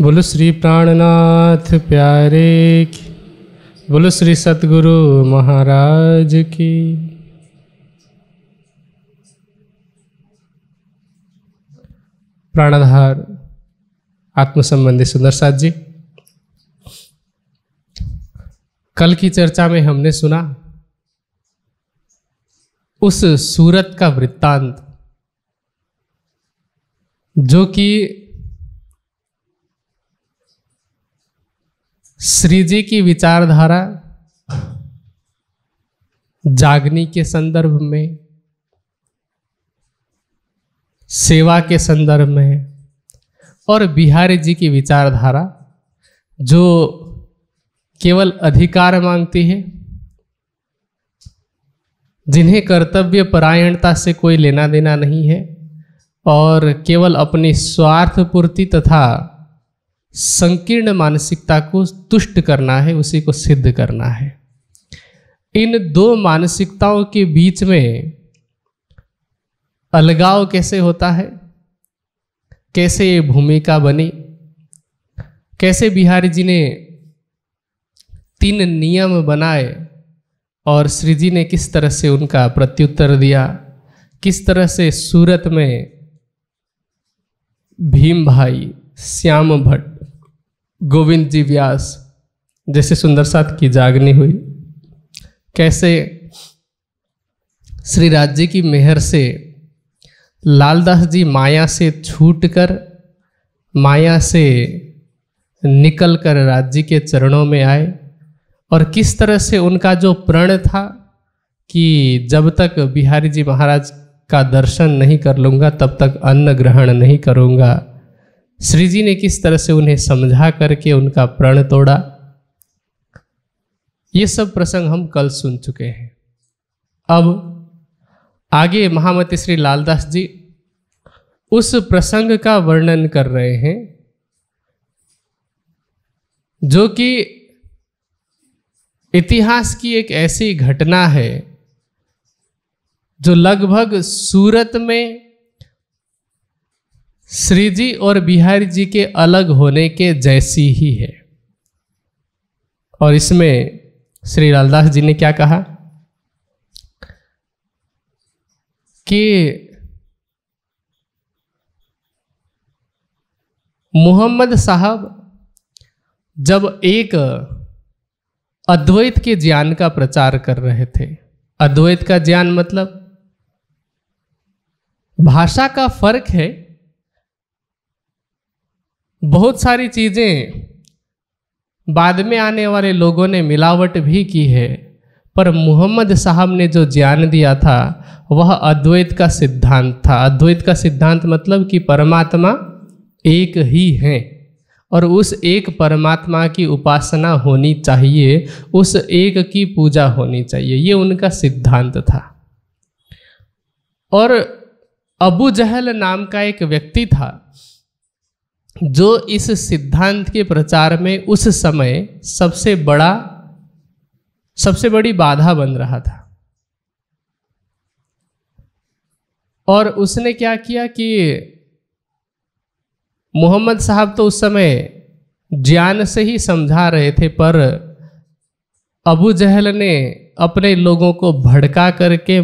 बोलो श्री प्राणनाथ प्यारे की बोलो श्री सतगुरु महाराज की प्राणाधार आत्म संबंधी सुंदर साथ जी कल की चर्चा में हमने सुना उस सूरत का वृत्तांत जो कि श्री जी की विचारधारा जागनी के संदर्भ में सेवा के संदर्भ में और बिहारी जी की विचारधारा जो केवल अधिकार मांगती है जिन्हें कर्तव्य परायणता से कोई लेना देना नहीं है और केवल अपनी स्वार्थ पूर्ति तथा संकीर्ण मानसिकता को तुष्ट करना है उसी को सिद्ध करना है इन दो मानसिकताओं के बीच में अलगाव कैसे होता है कैसे ये भूमिका बनी कैसे बिहारी जी ने तीन नियम बनाए और श्री जी ने किस तरह से उनका प्रत्युत्तर दिया किस तरह से सूरत में भीम भाई श्याम भट्ट गोविंद जी व्यास जैसे सुंदर साथ की जागनी हुई कैसे श्री राज जी की मेहर से लालदास जी माया से छूटकर माया से निकल कर राज्य के चरणों में आए और किस तरह से उनका जो प्रण था कि जब तक बिहारी जी महाराज का दर्शन नहीं कर लूँगा तब तक अन्न ग्रहण नहीं करूँगा श्री जी ने किस तरह से उन्हें समझा करके उनका प्रण तोड़ा ये सब प्रसंग हम कल सुन चुके हैं अब आगे महामती श्री लालदास जी उस प्रसंग का वर्णन कर रहे हैं जो कि इतिहास की एक ऐसी घटना है जो लगभग सूरत में श्री जी और बिहारी जी के अलग होने के जैसी ही है और इसमें श्री लालदास जी ने क्या कहा कि मोहम्मद साहब जब एक अद्वैत के ज्ञान का प्रचार कर रहे थे अद्वैत का ज्ञान मतलब भाषा का फर्क है बहुत सारी चीज़ें बाद में आने वाले लोगों ने मिलावट भी की है पर मोहम्मद साहब ने जो ज्ञान दिया था वह अद्वैत का सिद्धांत था अद्वैत का सिद्धांत मतलब कि परमात्मा एक ही है और उस एक परमात्मा की उपासना होनी चाहिए उस एक की पूजा होनी चाहिए ये उनका सिद्धांत था और अबू जहल नाम का एक व्यक्ति था जो इस सिद्धांत के प्रचार में उस समय सबसे बड़ा सबसे बड़ी बाधा बन रहा था और उसने क्या किया कि मोहम्मद साहब तो उस समय ज्ञान से ही समझा रहे थे पर अबू जहल ने अपने लोगों को भड़का करके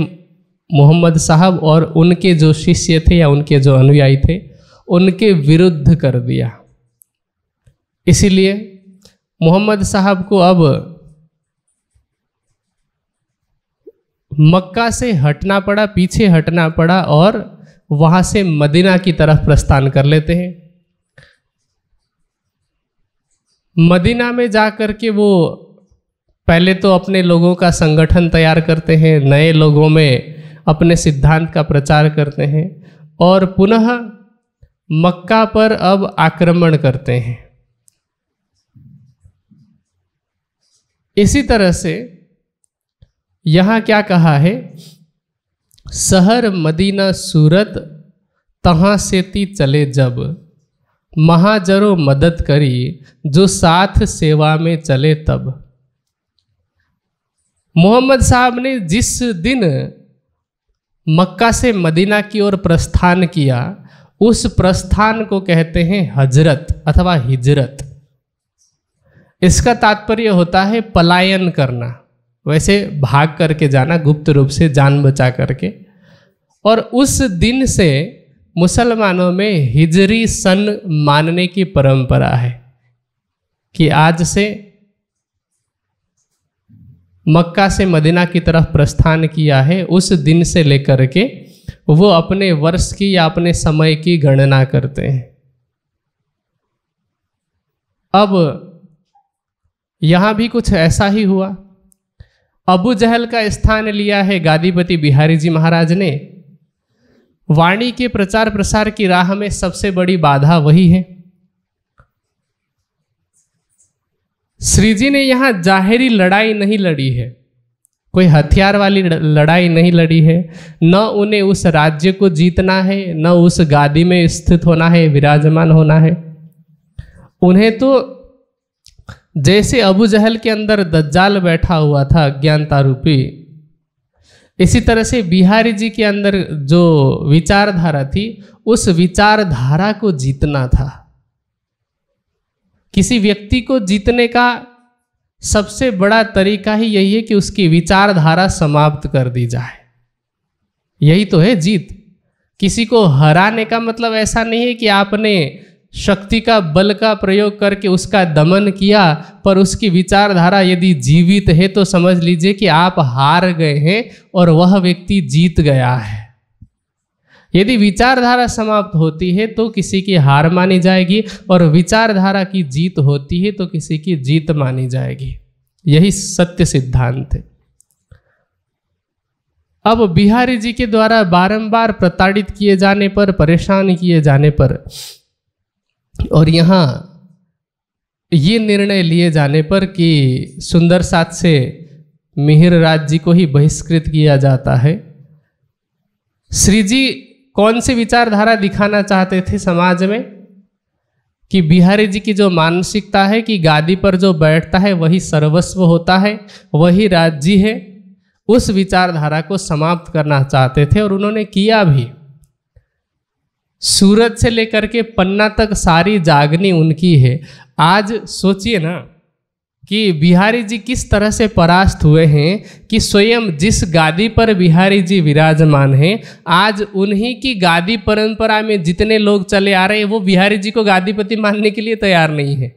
मोहम्मद साहब और उनके जो शिष्य थे या उनके जो अनुयायी थे उनके विरुद्ध कर दिया इसीलिए मोहम्मद साहब को अब मक्का से हटना पड़ा पीछे हटना पड़ा और वहाँ से मदीना की तरफ प्रस्थान कर लेते हैं मदीना में जा कर के वो पहले तो अपने लोगों का संगठन तैयार करते हैं नए लोगों में अपने सिद्धांत का प्रचार करते हैं और पुनः मक्का पर अब आक्रमण करते हैं इसी तरह से यहाँ क्या कहा है शहर मदीना सूरत तहाँ सेती चले जब महाजरो मदद करी जो साथ सेवा में चले तब मोहम्मद साहब ने जिस दिन मक्का से मदीना की ओर प्रस्थान किया उस प्रस्थान को कहते हैं हजरत अथवा हिजरत इसका तात्पर्य होता है पलायन करना वैसे भाग करके जाना गुप्त रूप से जान बचा करके और उस दिन से मुसलमानों में हिजरी सन मानने की परंपरा है कि आज से मक्का से मदीना की तरफ प्रस्थान किया है उस दिन से लेकर के वो अपने वर्ष की या अपने समय की गणना करते हैं अब यहां भी कुछ ऐसा ही हुआ अबू जहल का स्थान लिया है गादीपति बिहारी जी महाराज ने वाणी के प्रचार प्रसार की राह में सबसे बड़ी बाधा वही है श्रीजी ने यहां जाहिरी लड़ाई नहीं लड़ी है कोई हथियार वाली लड़ाई नहीं लड़ी है न उन्हें उस राज्य को जीतना है न उस गादी में स्थित होना है विराजमान होना है उन्हें तो जैसे अबू जहल के अंदर दज्जाल बैठा हुआ था अज्ञानता रूपी इसी तरह से बिहारी जी के अंदर जो विचारधारा थी उस विचारधारा को जीतना था किसी व्यक्ति को जीतने का सबसे बड़ा तरीका ही यही है कि उसकी विचारधारा समाप्त कर दी जाए यही तो है जीत किसी को हराने का मतलब ऐसा नहीं है कि आपने शक्ति का बल का प्रयोग करके उसका दमन किया पर उसकी विचारधारा यदि जीवित है तो समझ लीजिए कि आप हार गए हैं और वह व्यक्ति जीत गया है यदि विचारधारा समाप्त होती है तो किसी की हार मानी जाएगी और विचारधारा की जीत होती है तो किसी की जीत मानी जाएगी यही सत्य सिद्धांत है अब बिहारी जी के द्वारा बारंबार प्रताड़ित किए जाने पर परेशान किए जाने पर और यहाँ ये निर्णय लिए जाने पर कि सुंदर सात से मिहिर राज जी को ही बहिष्कृत किया जाता है श्री जी कौन सी विचारधारा दिखाना चाहते थे समाज में कि बिहारी जी की जो मानसिकता है कि गादी पर जो बैठता है वही सर्वस्व होता है वही राज्य है उस विचारधारा को समाप्त करना चाहते थे और उन्होंने किया भी सूरज से लेकर के पन्ना तक सारी जागनी उनकी है आज सोचिए ना कि बिहारी जी किस तरह से परास्त हुए हैं कि स्वयं जिस गादी पर बिहारी जी विराजमान हैं आज उन्हीं की गादी परंपरा में जितने लोग चले आ रहे हैं वो बिहारी जी को गादीपति मानने के लिए तैयार नहीं है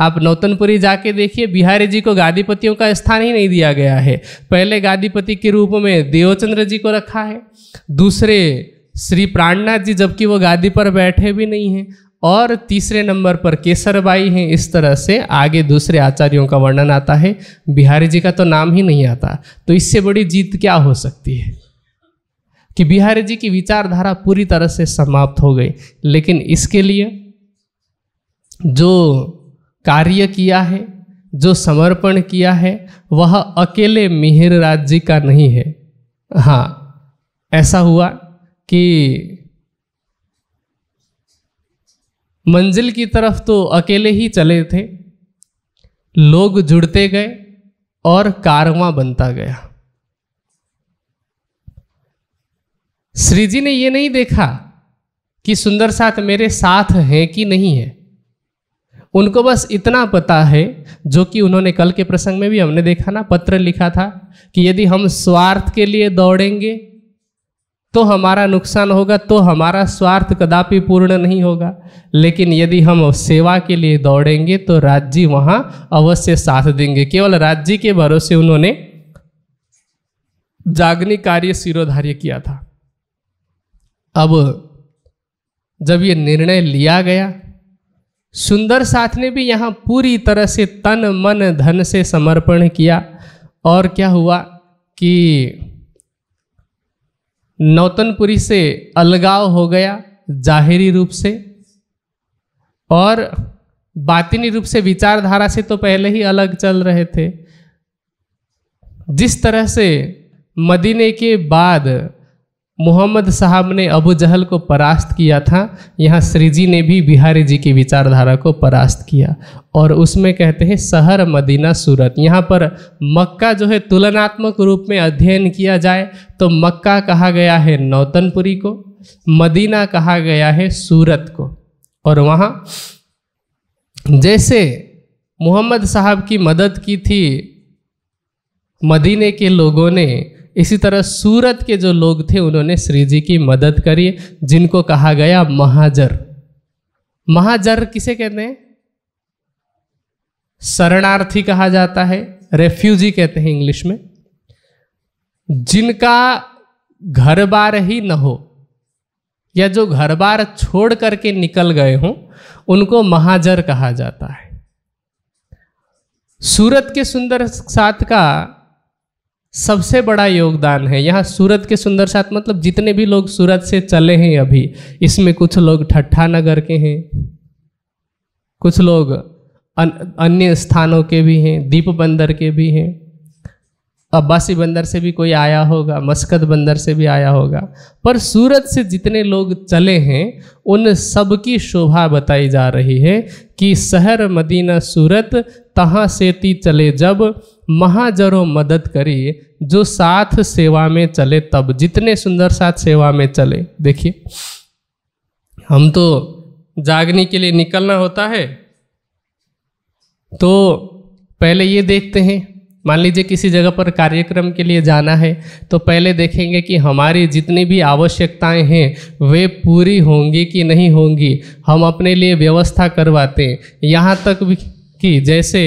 आप नौतनपुरी जाके देखिए बिहारी जी को गादीपतियों का स्थान ही नहीं दिया गया है पहले गादीपति के रूप में देवचंद्र जी को रखा है दूसरे श्री प्राणनाथ जी जबकि वो गादी पर बैठे भी नहीं हैं और तीसरे नंबर पर केसरबाई हैं इस तरह से आगे दूसरे आचार्यों का वर्णन आता है बिहारी जी का तो नाम ही नहीं आता तो इससे बड़ी जीत क्या हो सकती है कि बिहारी जी की विचारधारा पूरी तरह से समाप्त हो गई लेकिन इसके लिए जो कार्य किया है जो समर्पण किया है वह अकेले मिहिर राज्य का नहीं है हाँ ऐसा हुआ कि मंजिल की तरफ तो अकेले ही चले थे लोग जुड़ते गए और कारवां बनता गया श्री जी ने यह नहीं देखा कि सुंदर साथ मेरे साथ हैं कि नहीं है उनको बस इतना पता है जो कि उन्होंने कल के प्रसंग में भी हमने देखा ना पत्र लिखा था कि यदि हम स्वार्थ के लिए दौड़ेंगे तो हमारा नुकसान होगा तो हमारा स्वार्थ कदापि पूर्ण नहीं होगा लेकिन यदि हम सेवा के लिए दौड़ेंगे तो राज्य वहाँ अवश्य साथ देंगे केवल राज्य के भरोसे उन्होंने जागनी कार्य सिरोधार्य किया था अब जब ये निर्णय लिया गया सुंदर साथ ने भी यहाँ पूरी तरह से तन मन धन से समर्पण किया और क्या हुआ कि नौतनपुरी से अलगाव हो गया जाहिरी रूप से और बातिनी रूप से विचारधारा से तो पहले ही अलग चल रहे थे जिस तरह से मदीने के बाद मोहम्मद साहब ने अबू जहल को परास्त किया था यहाँ श्रीजी ने भी बिहारी जी की विचारधारा को परास्त किया और उसमें कहते हैं शहर मदीना सूरत यहाँ पर मक्का जो है तुलनात्मक रूप में अध्ययन किया जाए तो मक्का कहा गया है नौतनपुरी को मदीना कहा गया है सूरत को और वहाँ जैसे मोहम्मद साहब की मदद की थी मदीने के लोगों ने इसी तरह सूरत के जो लोग थे उन्होंने श्री जी की मदद करी जिनको कहा गया महाजर महाजर किसे कहते हैं शरणार्थी कहा जाता है रेफ्यूजी कहते हैं इंग्लिश में जिनका घर बार ही न हो या जो घर बार छोड़ करके निकल गए हों उनको महाजर कहा जाता है सूरत के सुंदर साथ का सबसे बड़ा योगदान है यहाँ सूरत के सुंदर साथ मतलब जितने भी लोग सूरत से चले हैं अभी इसमें कुछ लोग ठट्ठा नगर के हैं कुछ लोग अन, अन्य स्थानों के भी हैं दीप बंदर के भी हैं अब्बासी बंदर से भी कोई आया होगा मस्कत बंदर से भी आया होगा पर सूरत से जितने लोग चले हैं उन सब की शोभा बताई जा रही है कि शहर मदीना सूरत तहाँ सेती चले जब महाजरो मदद करी जो साथ सेवा में चले तब जितने सुंदर साथ सेवा में चले देखिए हम तो जागने के लिए निकलना होता है तो पहले ये देखते हैं मान लीजिए किसी जगह पर कार्यक्रम के लिए जाना है तो पहले देखेंगे कि हमारी जितनी भी आवश्यकताएं हैं वे पूरी होंगी कि नहीं होंगी हम अपने लिए व्यवस्था करवाते हैं यहाँ तक भी कि जैसे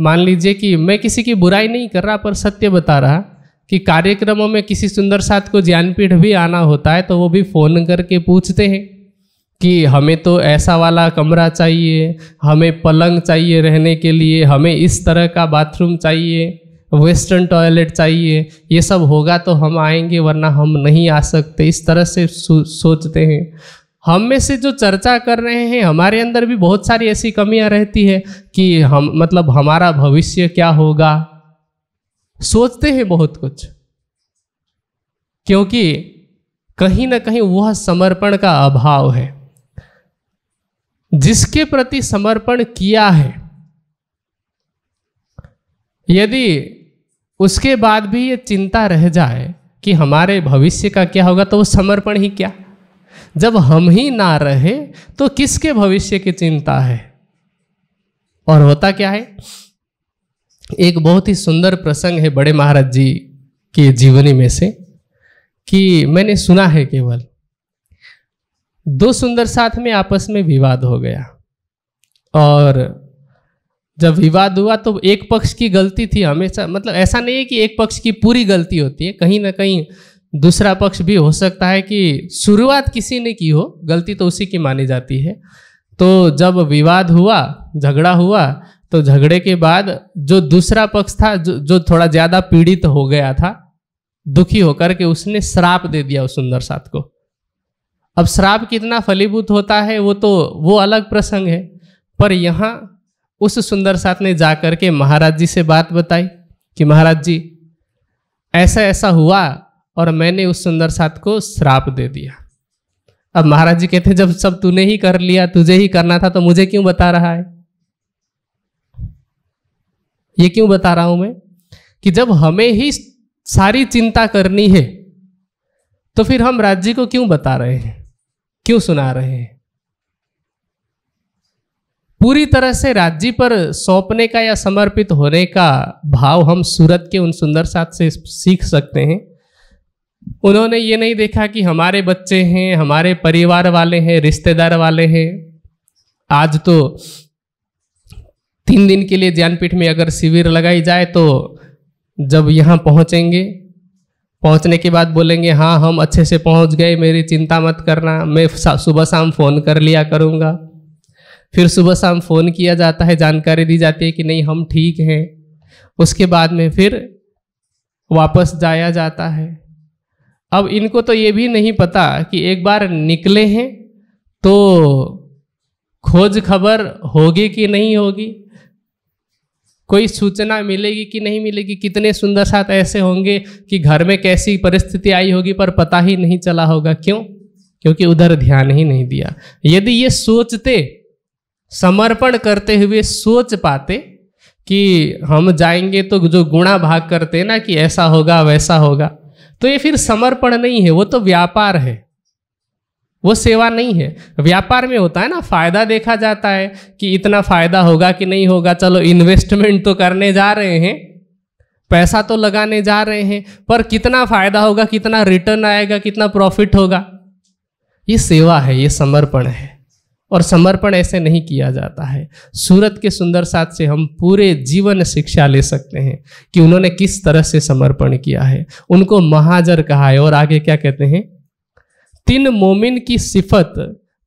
मान लीजिए कि मैं किसी की बुराई नहीं कर रहा पर सत्य बता रहा कि कार्यक्रमों में किसी सुंदर साथ को ज्ञानपीठ भी आना होता है तो वो भी फ़ोन करके पूछते हैं कि हमें तो ऐसा वाला कमरा चाहिए हमें पलंग चाहिए रहने के लिए हमें इस तरह का बाथरूम चाहिए वेस्टर्न टॉयलेट चाहिए ये सब होगा तो हम आएंगे वरना हम नहीं आ सकते इस तरह से सोचते हैं हम में से जो चर्चा कर रहे हैं हमारे अंदर भी बहुत सारी ऐसी कमियां रहती है कि हम मतलब हमारा भविष्य क्या होगा सोचते हैं बहुत कुछ क्योंकि कहीं ना कहीं वह समर्पण का अभाव है जिसके प्रति समर्पण किया है यदि उसके बाद भी ये चिंता रह जाए कि हमारे भविष्य का क्या होगा तो वो समर्पण ही क्या जब हम ही ना रहे तो किसके भविष्य की चिंता है और होता क्या है एक बहुत ही सुंदर प्रसंग है बड़े महाराज जी के जीवनी में से कि मैंने सुना है केवल दो सुंदर साथ में आपस में विवाद हो गया और जब विवाद हुआ तो एक पक्ष की गलती थी हमेशा मतलब ऐसा नहीं है कि एक पक्ष की पूरी गलती होती है कहीं ना कहीं दूसरा पक्ष भी हो सकता है कि शुरुआत किसी ने की हो गलती तो उसी की मानी जाती है तो जब विवाद हुआ झगड़ा हुआ तो झगड़े के बाद जो दूसरा पक्ष था जो जो थोड़ा ज़्यादा पीड़ित हो गया था दुखी होकर के उसने श्राप दे दिया उस सुंदर साथ को अब श्राप कितना फलीभूत होता है वो तो वो अलग प्रसंग है पर यहाँ उस सुंदर साथ ने जा कर के महाराज जी से बात बताई कि महाराज जी ऐसा ऐसा हुआ और मैंने उस सुंदर साथ को श्राप दे दिया अब महाराज जी कहते हैं जब सब तूने ही कर लिया तुझे ही करना था तो मुझे क्यों बता रहा है ये क्यों बता रहा हूं मैं कि जब हमें ही सारी चिंता करनी है तो फिर हम राज्य को क्यों बता रहे हैं क्यों सुना रहे हैं पूरी तरह से राज्य पर सौंपने का या समर्पित होने का भाव हम सूरत के उन सुंदर साथ से सीख सकते हैं उन्होंने ये नहीं देखा कि हमारे बच्चे हैं हमारे परिवार वाले हैं रिश्तेदार वाले हैं आज तो तीन दिन के लिए ज्ञानपीठ में अगर शिविर लगाई जाए तो जब यहाँ पहुँचेंगे पहुंचने के बाद बोलेंगे हाँ हम अच्छे से पहुंच गए मेरी चिंता मत करना मैं सुबह शाम फ़ोन कर लिया करूँगा फिर सुबह शाम फ़ोन किया जाता है जानकारी दी जाती है कि नहीं हम ठीक हैं उसके बाद में फिर वापस जाया जाता है अब इनको तो ये भी नहीं पता कि एक बार निकले हैं तो खोज खबर होगी कि नहीं होगी कोई सूचना मिलेगी कि नहीं मिलेगी कितने सुंदर साथ ऐसे होंगे कि घर में कैसी परिस्थिति आई होगी पर पता ही नहीं चला होगा क्यों क्योंकि उधर ध्यान ही नहीं दिया यदि ये सोचते समर्पण करते हुए सोच पाते कि हम जाएंगे तो जो गुणा भाग करते ना कि ऐसा होगा वैसा होगा तो ये फिर समर्पण नहीं है वो तो व्यापार है वो सेवा नहीं है व्यापार में होता है ना फायदा देखा जाता है कि इतना फायदा होगा कि नहीं होगा चलो इन्वेस्टमेंट तो करने जा रहे हैं पैसा तो लगाने जा रहे हैं पर कितना फायदा होगा कितना रिटर्न आएगा कितना प्रॉफिट होगा ये सेवा है ये समर्पण है और समर्पण ऐसे नहीं किया जाता है सूरत के सुंदर साथ से हम पूरे जीवन शिक्षा ले सकते हैं कि उन्होंने किस तरह से समर्पण किया है उनको महाजर कहा है और आगे क्या कहते हैं तीन मोमिन की सिफत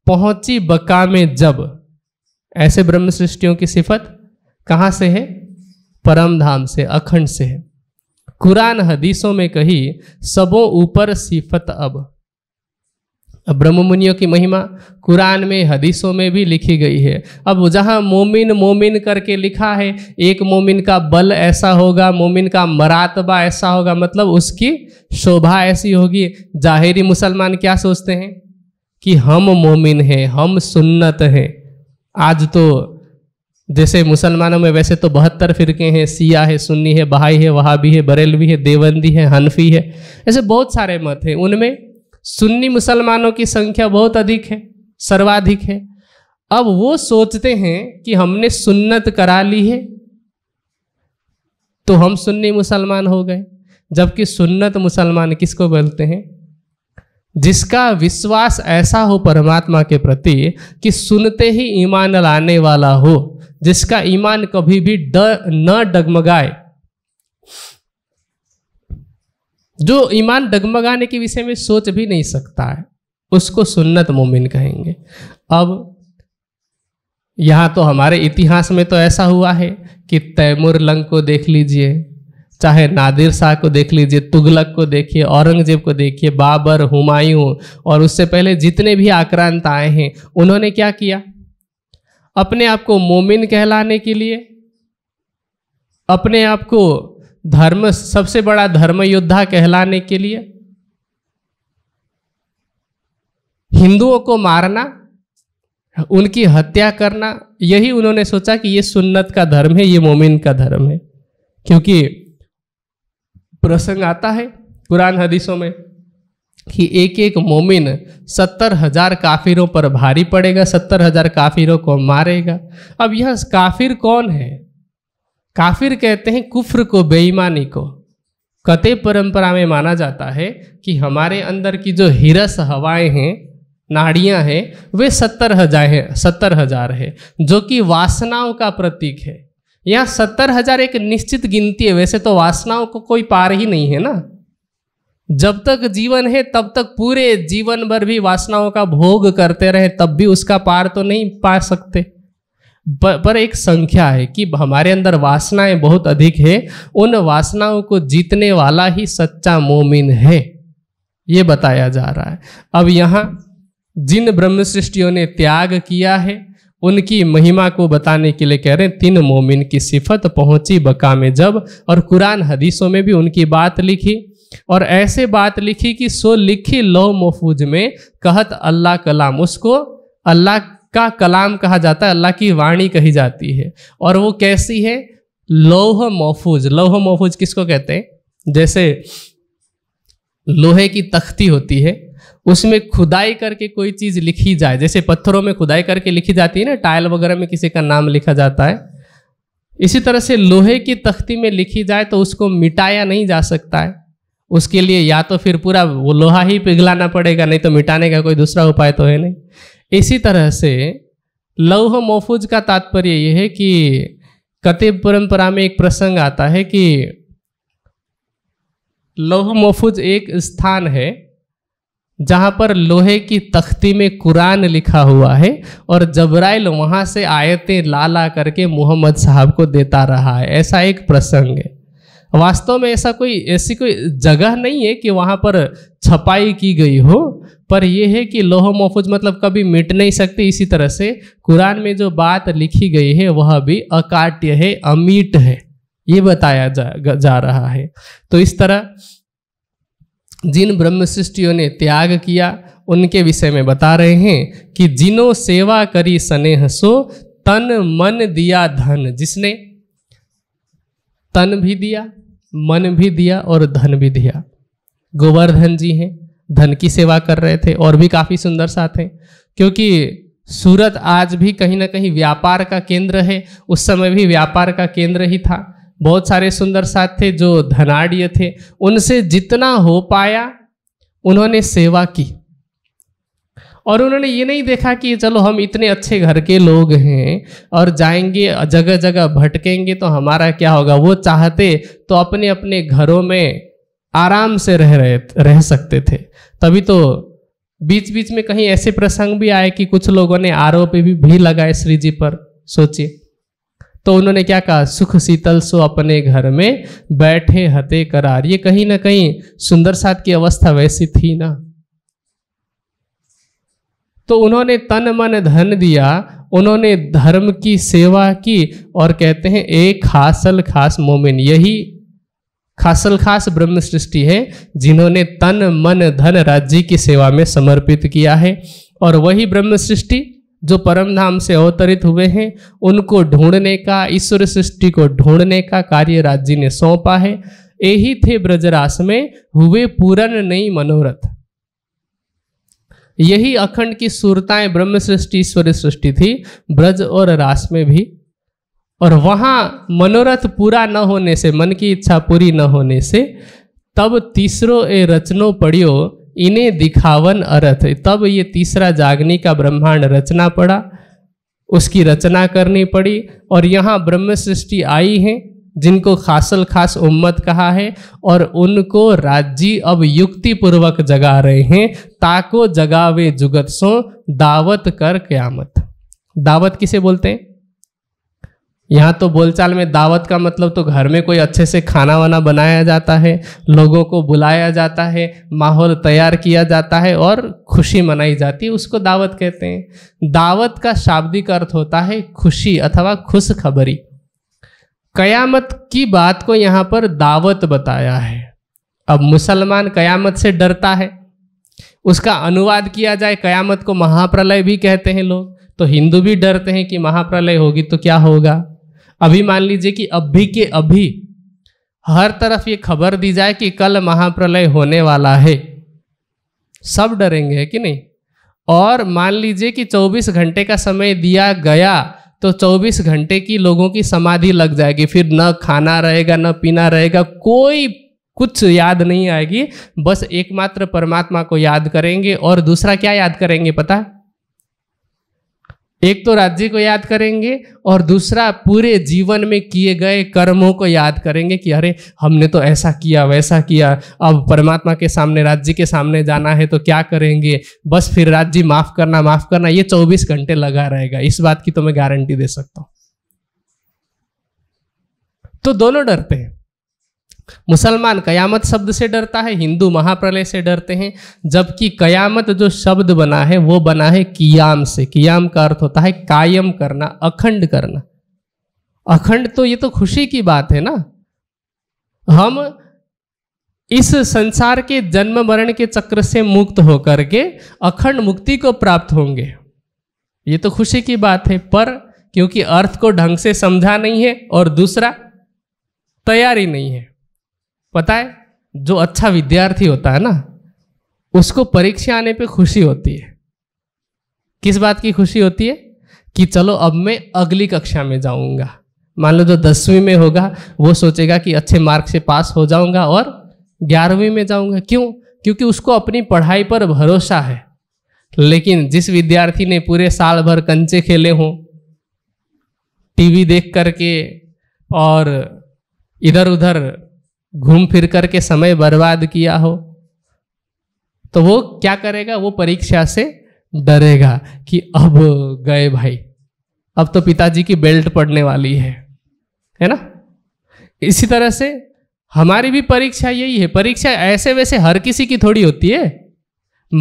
पहुंची बका में जब ऐसे ब्रह्म सृष्टियों की सिफत कहाँ से है परम धाम से अखंड से है कुरान हदीसों में कही सबों ऊपर सिफत अब अब ब्रह्म मुनियों की महिमा कुरान में हदीसों में भी लिखी गई है अब जहाँ मोमिन मोमिन करके लिखा है एक मोमिन का बल ऐसा होगा मोमिन का मरातबा ऐसा होगा मतलब उसकी शोभा ऐसी होगी जाहिरी मुसलमान क्या सोचते हैं कि हम मोमिन हैं हम सुन्नत हैं आज तो जैसे मुसलमानों में वैसे तो बहत्तर फिरके हैं सिया है सुन्नी है बहाई है वहाबी है बरेलवी है देवंदी है हनफी है ऐसे बहुत सारे मत हैं उनमें सुन्नी मुसलमानों की संख्या बहुत अधिक है सर्वाधिक है अब वो सोचते हैं कि हमने सुन्नत करा ली है तो हम सुन्नी मुसलमान हो गए जबकि सुन्नत मुसलमान किसको बोलते हैं जिसका विश्वास ऐसा हो परमात्मा के प्रति कि सुनते ही ईमान लाने वाला हो जिसका ईमान कभी भी ड न डगमगाए जो ईमान डगमगाने के विषय में सोच भी नहीं सकता है उसको सुन्नत मोमिन कहेंगे अब यहाँ तो हमारे इतिहास में तो ऐसा हुआ है कि तैमूर लंग को देख लीजिए चाहे नादिर शाह को देख लीजिए तुगलक को देखिए औरंगजेब को देखिए बाबर हुमायूं और उससे पहले जितने भी आक्रांत आए हैं उन्होंने क्या किया अपने आप को मोमिन कहलाने के लिए अपने आप को धर्म सबसे बड़ा धर्म योद्धा कहलाने के लिए हिंदुओं को मारना उनकी हत्या करना यही उन्होंने सोचा कि ये सुन्नत का धर्म है ये मोमिन का धर्म है क्योंकि प्रसंग आता है कुरान हदीसों में कि एक एक मोमिन सत्तर हजार काफिरों पर भारी पड़ेगा सत्तर हजार काफिरों को मारेगा अब यह काफिर कौन है काफिर कहते हैं कुफ्र को बेईमानी को कते परंपरा में माना जाता है कि हमारे अंदर की जो हिरस हवाएं हैं नाड़ियां हैं वे सत्तर हजार हैं सत्तर हजार है जो कि वासनाओं का प्रतीक है यहाँ सत्तर हजार एक निश्चित गिनती है वैसे तो वासनाओं को कोई पार ही नहीं है ना जब तक जीवन है तब तक पूरे जीवन भर भी वासनाओं का भोग करते रहे तब भी उसका पार तो नहीं पा सकते पर एक संख्या है कि हमारे अंदर वासनाएं बहुत अधिक है उन वासनाओं को जीतने वाला ही सच्चा मोमिन है ये बताया जा रहा है अब यहाँ जिन ब्रह्म सृष्टियों ने त्याग किया है उनकी महिमा को बताने के लिए कह रहे हैं तीन मोमिन की सिफत पहुंची बका में जब और कुरान हदीसों में भी उनकी बात लिखी और ऐसे बात लिखी कि सो लिखी लो मफूज में कहत अल्लाह कलाम उसको अल्लाह का कलाम कहा जाता है अल्लाह की वाणी कही जाती है और वो कैसी है लोह महफूज लोह महफूज किसको कहते हैं जैसे लोहे की तख्ती होती है उसमें खुदाई करके कोई चीज़ लिखी जाए जैसे पत्थरों में खुदाई करके लिखी जाती है ना टाइल वगैरह में किसी का नाम लिखा जाता है इसी तरह से लोहे की तख्ती में लिखी जाए तो उसको मिटाया नहीं जा सकता है उसके लिए या तो फिर पूरा वो लोहा ही पिघलाना पड़ेगा नहीं तो मिटाने का कोई दूसरा उपाय तो है नहीं इसी तरह से लौह मोफूज का तात्पर्य यह है कि कतिब परंपरा में एक प्रसंग आता है कि लौह मोफूज एक स्थान है जहाँ पर लोहे की तख्ती में कुरान लिखा हुआ है और जबराइल वहाँ से आयतें ला ला करके मोहम्मद साहब को देता रहा है ऐसा एक प्रसंग है वास्तव में ऐसा कोई ऐसी कोई जगह नहीं है कि वहाँ पर छपाई की गई हो पर यह है कि लोहो महफूज मतलब कभी मिट नहीं सकते इसी तरह से कुरान में जो बात लिखी गई है वह भी अकाट्य है अमीट है ये बताया जा, जा रहा है तो इस तरह जिन ब्रह्म सृष्टियों ने त्याग किया उनके विषय में बता रहे हैं कि जिनों सेवा करी स्नेह सो तन मन दिया धन जिसने तन भी दिया मन भी दिया और धन भी दिया गोवर्धन जी हैं धन की सेवा कर रहे थे और भी काफ़ी सुंदर साथ हैं क्योंकि सूरत आज भी कहीं ना कहीं व्यापार का केंद्र है उस समय भी व्यापार का केंद्र ही था बहुत सारे सुंदर साथ थे जो धनाढ़ थे उनसे जितना हो पाया उन्होंने सेवा की और उन्होंने ये नहीं देखा कि चलो हम इतने अच्छे घर के लोग हैं और जाएंगे जगह जगह भटकेंगे तो हमारा क्या होगा वो चाहते तो अपने अपने घरों में आराम से रह रहे रह सकते थे तभी तो बीच बीच में कहीं ऐसे प्रसंग भी आए कि कुछ लोगों ने आरोप भी, भी लगाए श्री जी पर सोचिए तो उन्होंने क्या कहा सुख शीतल सो अपने घर में बैठे हते करार ये कहीं ना कहीं सुंदर साथ की अवस्था वैसी थी ना तो उन्होंने तन मन धन दिया उन्होंने धर्म की सेवा की और कहते हैं एक खासल खास मोमिन यही खासल खास ब्रह्म सृष्टि है जिन्होंने तन मन धन राज्य की सेवा में समर्पित किया है और वही ब्रह्म सृष्टि जो परमधाम से अवतरित हुए हैं उनको ढूंढने का ईश्वर सृष्टि को ढूंढने का कार्य राज्य ने सौंपा है यही थे ब्रजरास में हुए पूरन नहीं मनोरथ यही अखंड की सूरताएं ब्रह्म सृष्टि ईश्वरी सृष्टि थी ब्रज और रास में भी और वहाँ मनोरथ पूरा न होने से मन की इच्छा पूरी न होने से तब तीसरो ए रचनो पढ़ियो इन्हें दिखावन अर्थ तब ये तीसरा जागनी का ब्रह्मांड रचना पड़ा उसकी रचना करनी पड़ी और यहाँ ब्रह्म सृष्टि आई है जिनको खासल खास उम्मत कहा है और उनको राज्य अब युक्ति पूर्वक जगा रहे हैं ताको जगावे जुगत सो दावत कर क्यामत दावत किसे बोलते हैं यहाँ तो बोलचाल में दावत का मतलब तो घर में कोई अच्छे से खाना वाना बनाया जाता है लोगों को बुलाया जाता है माहौल तैयार किया जाता है और खुशी मनाई जाती है उसको दावत कहते हैं दावत का शाब्दिक अर्थ होता है खुशी अथवा खुशखबरी कयामत की बात को यहाँ पर दावत बताया है अब मुसलमान कयामत से डरता है उसका अनुवाद किया जाए कयामत को महाप्रलय भी कहते हैं लोग तो हिंदू भी डरते हैं कि महाप्रलय होगी तो क्या होगा अभी मान लीजिए कि अभी के अभी हर तरफ ये खबर दी जाए कि कल महाप्रलय होने वाला है सब डरेंगे है कि नहीं और मान लीजिए कि 24 घंटे का समय दिया गया तो 24 घंटे की लोगों की समाधि लग जाएगी फिर न खाना रहेगा न पीना रहेगा कोई कुछ याद नहीं आएगी बस एकमात्र परमात्मा को याद करेंगे और दूसरा क्या याद करेंगे पता एक तो राज्य को याद करेंगे और दूसरा पूरे जीवन में किए गए कर्मों को याद करेंगे कि अरे हमने तो ऐसा किया वैसा किया अब परमात्मा के सामने राज्य के सामने जाना है तो क्या करेंगे बस फिर राज्य माफ करना माफ करना ये 24 घंटे लगा रहेगा इस बात की तो मैं गारंटी दे सकता हूं तो दोनों डरते हैं मुसलमान कयामत शब्द से डरता है हिंदू महाप्रलय से डरते हैं जबकि कयामत जो शब्द बना है वो बना है कियाम से कियाम का अर्थ होता है कायम करना अखंड करना अखंड तो ये तो खुशी की बात है ना हम इस संसार के जन्म मरण के चक्र से मुक्त होकर के अखंड मुक्ति को प्राप्त होंगे ये तो खुशी की बात है पर क्योंकि अर्थ को ढंग से समझा नहीं है और दूसरा तैयारी नहीं है पता है जो अच्छा विद्यार्थी होता है ना उसको परीक्षा आने पे खुशी होती है किस बात की खुशी होती है कि चलो अब मैं अगली कक्षा में जाऊंगा मान लो जो दसवीं में होगा वो सोचेगा कि अच्छे मार्क से पास हो जाऊंगा और ग्यारहवीं में जाऊंगा क्यों क्योंकि उसको अपनी पढ़ाई पर भरोसा है लेकिन जिस विद्यार्थी ने पूरे साल भर कंचे खेले हों टीवी देख करके और इधर उधर घूम फिर करके समय बर्बाद किया हो तो वो क्या करेगा वो परीक्षा से डरेगा कि अब गए भाई अब तो पिताजी की बेल्ट पड़ने वाली है है ना इसी तरह से हमारी भी परीक्षा यही है परीक्षा ऐसे वैसे हर किसी की थोड़ी होती है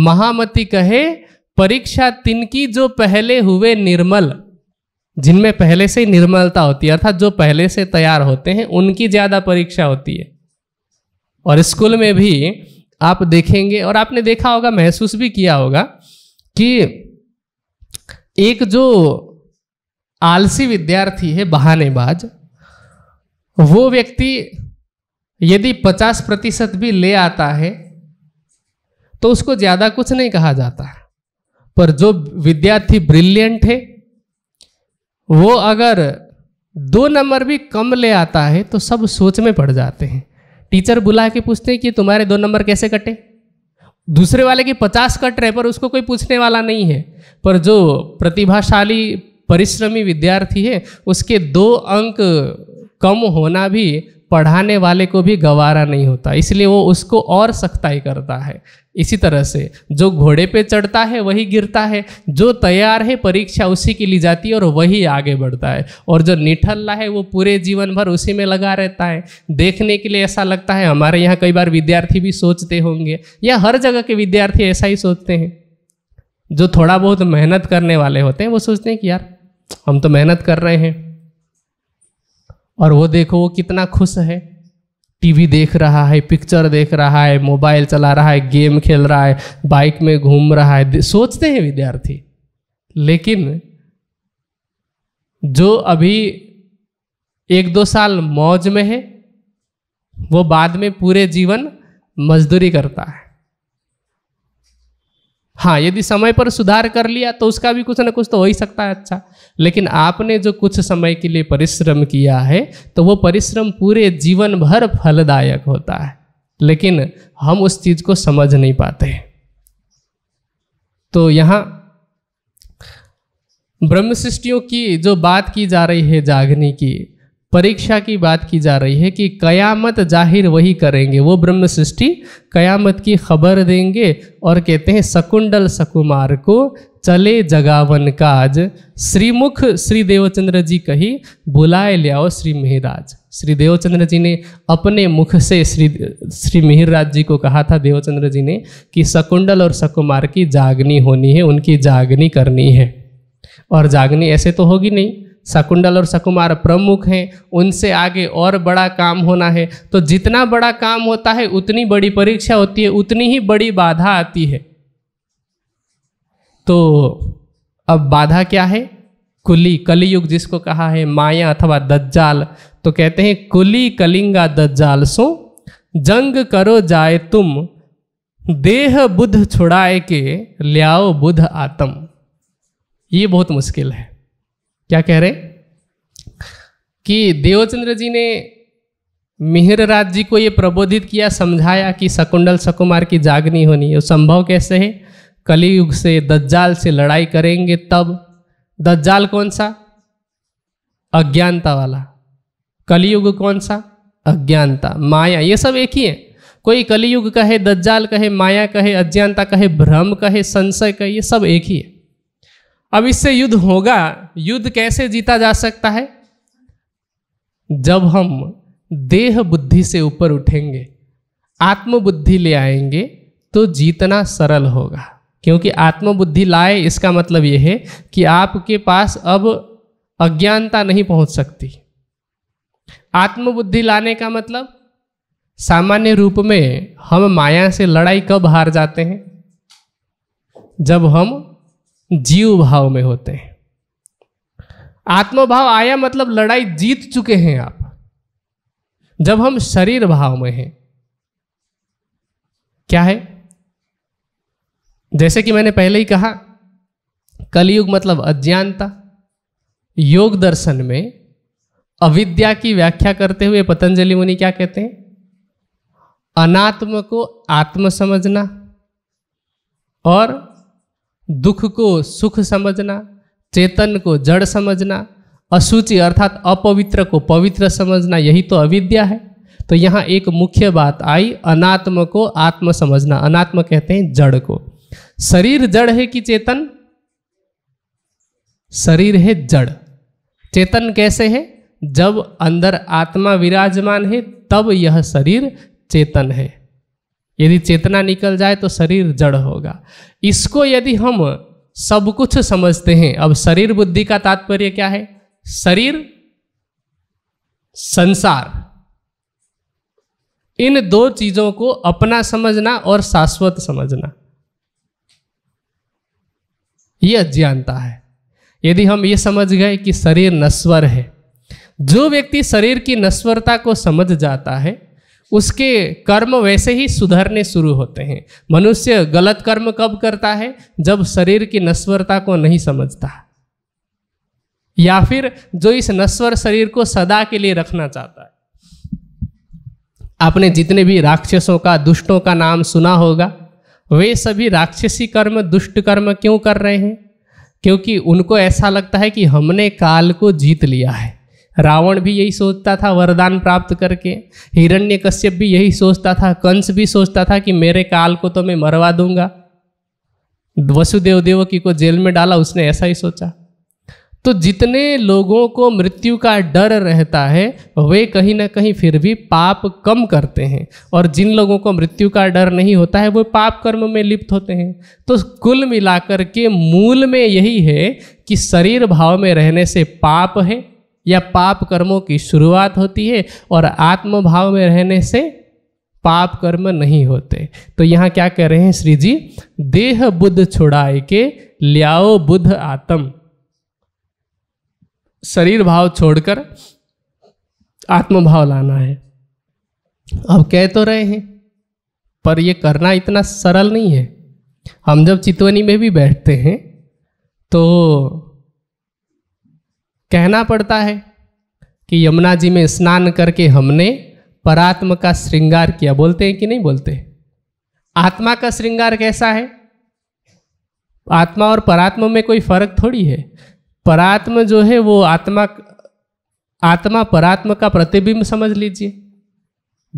महामति कहे परीक्षा तिनकी जो पहले हुए निर्मल जिनमें पहले से ही निर्मलता होती है अर्थात जो पहले से तैयार होते हैं उनकी ज़्यादा परीक्षा होती है और स्कूल में भी आप देखेंगे और आपने देखा होगा महसूस भी किया होगा कि एक जो आलसी विद्यार्थी है बहानेबाज वो व्यक्ति यदि 50 प्रतिशत भी ले आता है तो उसको ज़्यादा कुछ नहीं कहा जाता है पर जो विद्यार्थी ब्रिलियंट है वो अगर दो नंबर भी कम ले आता है तो सब सोच में पड़ जाते हैं टीचर बुला के पूछते हैं कि तुम्हारे दो नंबर कैसे कटे दूसरे वाले के पचास कट रहे पर उसको कोई पूछने वाला नहीं है पर जो प्रतिभाशाली परिश्रमी विद्यार्थी है उसके दो अंक कम होना भी पढ़ाने वाले को भी गवारा नहीं होता इसलिए वो उसको और सख्ताई करता है इसी तरह से जो घोड़े पे चढ़ता है वही गिरता है जो तैयार है परीक्षा उसी की ली जाती है और वही आगे बढ़ता है और जो निठल्ला है वो पूरे जीवन भर उसी में लगा रहता है देखने के लिए ऐसा लगता है हमारे यहाँ कई बार विद्यार्थी भी सोचते होंगे या हर जगह के विद्यार्थी ऐसा ही सोचते हैं जो थोड़ा बहुत मेहनत करने वाले होते हैं वो सोचते हैं कि यार हम तो मेहनत कर रहे हैं और वो देखो वो कितना खुश है टीवी देख रहा है पिक्चर देख रहा है मोबाइल चला रहा है गेम खेल रहा है बाइक में घूम रहा है सोचते हैं विद्यार्थी लेकिन जो अभी एक दो साल मौज में है वो बाद में पूरे जीवन मजदूरी करता है हाँ यदि समय पर सुधार कर लिया तो उसका भी कुछ ना कुछ तो हो ही सकता है अच्छा लेकिन आपने जो कुछ समय के लिए परिश्रम किया है तो वो परिश्रम पूरे जीवन भर फलदायक होता है लेकिन हम उस चीज़ को समझ नहीं पाते तो यहाँ सृष्टियों की जो बात की जा रही है जागने की परीक्षा की बात की जा रही है कि कयामत जाहिर वही करेंगे वो ब्रह्म सृष्टि कयामत की खबर देंगे और कहते हैं सकुंडल सकुमार को चले जगावन काज श्रीमुख श्री देवचंद्र जी कही बुलाए लियाओ श्री मेहराज श्री देवचंद्र जी ने अपने मुख से श्री श्री मिहिरराज जी को कहा था देवचंद्र जी ने कि सकुंडल और सकुमार की जागनी होनी है उनकी जागनी करनी है और जागनी ऐसे तो होगी नहीं शकुंडल और शकुमार प्रमुख हैं उनसे आगे और बड़ा काम होना है तो जितना बड़ा काम होता है उतनी बड़ी परीक्षा होती है उतनी ही बड़ी बाधा आती है तो अब बाधा क्या है कुली कलयुग जिसको कहा है माया अथवा दज्जाल तो कहते हैं कुली कलिंगा दज्जाल सो जंग करो जाए तुम देह बुध छुड़ाए के ल्याओ बुध आतम ये बहुत मुश्किल है क्या कह रहे कि देवचंद्र जी ने मिहिर राज जी को ये प्रबोधित किया समझाया कि शकुंडल सकुमार की जागनी होनी है संभव कैसे है कलयुग से दज्जाल से लड़ाई करेंगे तब दज्जाल कौन सा अज्ञानता वाला कलयुग कौन सा अज्ञानता माया ये सब एक ही है कोई कलयुग कहे दज्जाल कहे माया कहे अज्ञानता कहे भ्रम कहे संशय कहे ये सब एक ही है अब इससे युद्ध होगा युद्ध कैसे जीता जा सकता है जब हम देह बुद्धि से ऊपर उठेंगे आत्मबुद्धि ले आएंगे तो जीतना सरल होगा क्योंकि आत्मबुद्धि लाए इसका मतलब यह है कि आपके पास अब अज्ञानता नहीं पहुंच सकती आत्मबुद्धि लाने का मतलब सामान्य रूप में हम माया से लड़ाई कब हार जाते हैं जब हम जीव भाव में होते हैं आत्मभाव आया मतलब लड़ाई जीत चुके हैं आप जब हम शरीर भाव में हैं क्या है जैसे कि मैंने पहले ही कहा कलयुग मतलब अज्ञानता योग दर्शन में अविद्या की व्याख्या करते हुए पतंजलि मुनि क्या कहते हैं अनात्म को आत्म समझना और दुख को सुख समझना चेतन को जड़ समझना असूचि अर्थात अपवित्र को पवित्र समझना यही तो अविद्या है तो यहाँ एक मुख्य बात आई अनात्म को आत्म समझना अनात्म कहते हैं जड़ को शरीर जड़ है कि चेतन शरीर है जड़ चेतन कैसे है जब अंदर आत्मा विराजमान है तब यह शरीर चेतन है यदि चेतना निकल जाए तो शरीर जड़ होगा इसको यदि हम सब कुछ समझते हैं अब शरीर बुद्धि का तात्पर्य क्या है शरीर संसार इन दो चीजों को अपना समझना और शाश्वत समझना यह अज्ञानता है यदि हम ये समझ गए कि शरीर नश्वर है जो व्यक्ति शरीर की नश्वरता को समझ जाता है उसके कर्म वैसे ही सुधरने शुरू होते हैं मनुष्य गलत कर्म कब करता है जब शरीर की नश्वरता को नहीं समझता या फिर जो इस नश्वर शरीर को सदा के लिए रखना चाहता है आपने जितने भी राक्षसों का दुष्टों का नाम सुना होगा वे सभी राक्षसी कर्म दुष्ट कर्म क्यों कर रहे हैं क्योंकि उनको ऐसा लगता है कि हमने काल को जीत लिया है रावण भी यही सोचता था वरदान प्राप्त करके हिरण्य कश्यप भी यही सोचता था कंस भी सोचता था कि मेरे काल को तो मैं मरवा दूंगा वसुदेव देवकी को जेल में डाला उसने ऐसा ही सोचा तो जितने लोगों को मृत्यु का डर रहता है वे कहीं ना कहीं फिर भी पाप कम करते हैं और जिन लोगों को मृत्यु का डर नहीं होता है वो पाप कर्म में लिप्त होते हैं तो कुल मिलाकर के मूल में यही है कि शरीर भाव में रहने से पाप है या पाप कर्मों की शुरुआत होती है और आत्मभाव में रहने से पाप कर्म नहीं होते तो यहाँ क्या कह रहे हैं श्री जी देह बुद्ध छुड़ाए के लियाओ बुद्ध आत्म शरीर भाव छोड़कर आत्मभाव लाना है अब कह तो रहे हैं पर यह करना इतना सरल नहीं है हम जब चितवनी में भी बैठते हैं तो कहना पड़ता है कि यमुना जी में स्नान करके हमने परात्म का श्रृंगार किया बोलते हैं कि नहीं बोलते आत्मा का श्रृंगार कैसा है आत्मा और परात्मा में कोई फर्क थोड़ी है परात्म जो है वो आत्मा आत्मा परात्म का प्रतिबिंब समझ लीजिए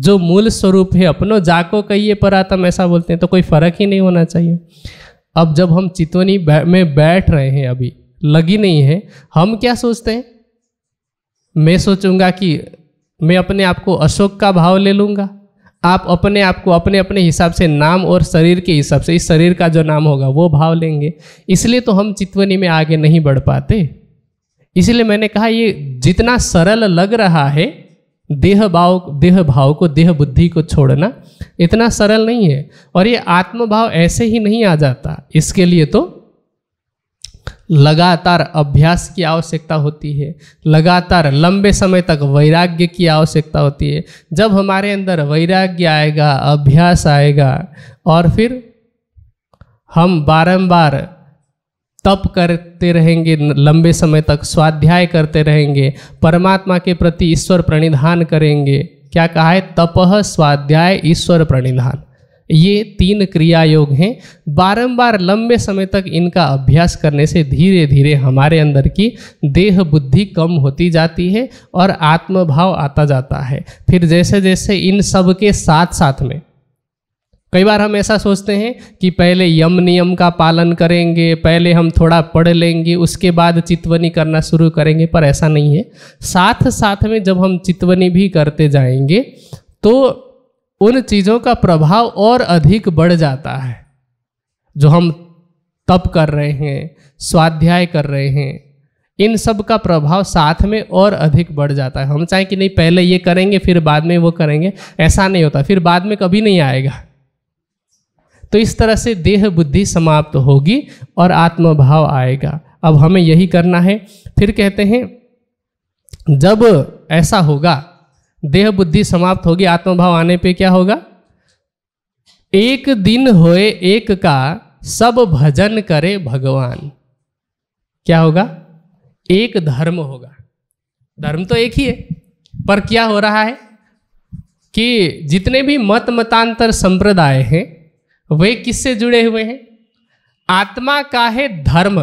जो मूल स्वरूप है अपनो जाको कहिए परात्म ऐसा बोलते हैं तो कोई फर्क ही नहीं होना चाहिए अब जब हम चितवनी में बैठ रहे हैं अभी लगी नहीं है हम क्या सोचते हैं मैं सोचूंगा कि मैं अपने आप को अशोक का भाव ले लूँगा आप अपने आप को अपने अपने हिसाब से नाम और शरीर के हिसाब से इस शरीर का जो नाम होगा वो भाव लेंगे इसलिए तो हम चितवनी में आगे नहीं बढ़ पाते इसलिए मैंने कहा ये जितना सरल लग रहा है देह भाव देह भाव को देह बुद्धि को छोड़ना इतना सरल नहीं है और ये आत्मभाव ऐसे ही नहीं आ जाता इसके लिए तो लगातार अभ्यास की आवश्यकता होती है लगातार लंबे समय तक वैराग्य की आवश्यकता होती है जब हमारे अंदर वैराग्य आएगा अभ्यास आएगा और फिर हम बारंबार तप करते रहेंगे लंबे समय तक स्वाध्याय करते रहेंगे परमात्मा के प्रति ईश्वर प्रणिधान करेंगे क्या कहा है तपह स्वाध्याय ईश्वर प्रणिधान ये तीन क्रिया योग हैं बारंबार लंबे समय तक इनका अभ्यास करने से धीरे धीरे हमारे अंदर की देह बुद्धि कम होती जाती है और आत्मभाव आता जाता है फिर जैसे जैसे इन सब के साथ साथ में कई बार हम ऐसा सोचते हैं कि पहले यम नियम का पालन करेंगे पहले हम थोड़ा पढ़ लेंगे उसके बाद चितवनी करना शुरू करेंगे पर ऐसा नहीं है साथ साथ में जब हम चितवनी भी करते जाएंगे तो उन चीज़ों का प्रभाव और अधिक बढ़ जाता है जो हम तप कर रहे हैं स्वाध्याय कर रहे हैं इन सब का प्रभाव साथ में और अधिक बढ़ जाता है हम चाहे कि नहीं पहले ये करेंगे फिर बाद में वो करेंगे ऐसा नहीं होता फिर बाद में कभी नहीं आएगा तो इस तरह से देह बुद्धि समाप्त होगी और आत्मभाव आएगा अब हमें यही करना है फिर कहते हैं जब ऐसा होगा देह बुद्धि समाप्त होगी आत्मभाव आने पे क्या होगा एक दिन होए एक का सब भजन करे भगवान क्या होगा एक धर्म होगा धर्म तो एक ही है पर क्या हो रहा है कि जितने भी मत मतांतर संप्रदाय हैं वे किससे जुड़े हुए हैं आत्मा का है धर्म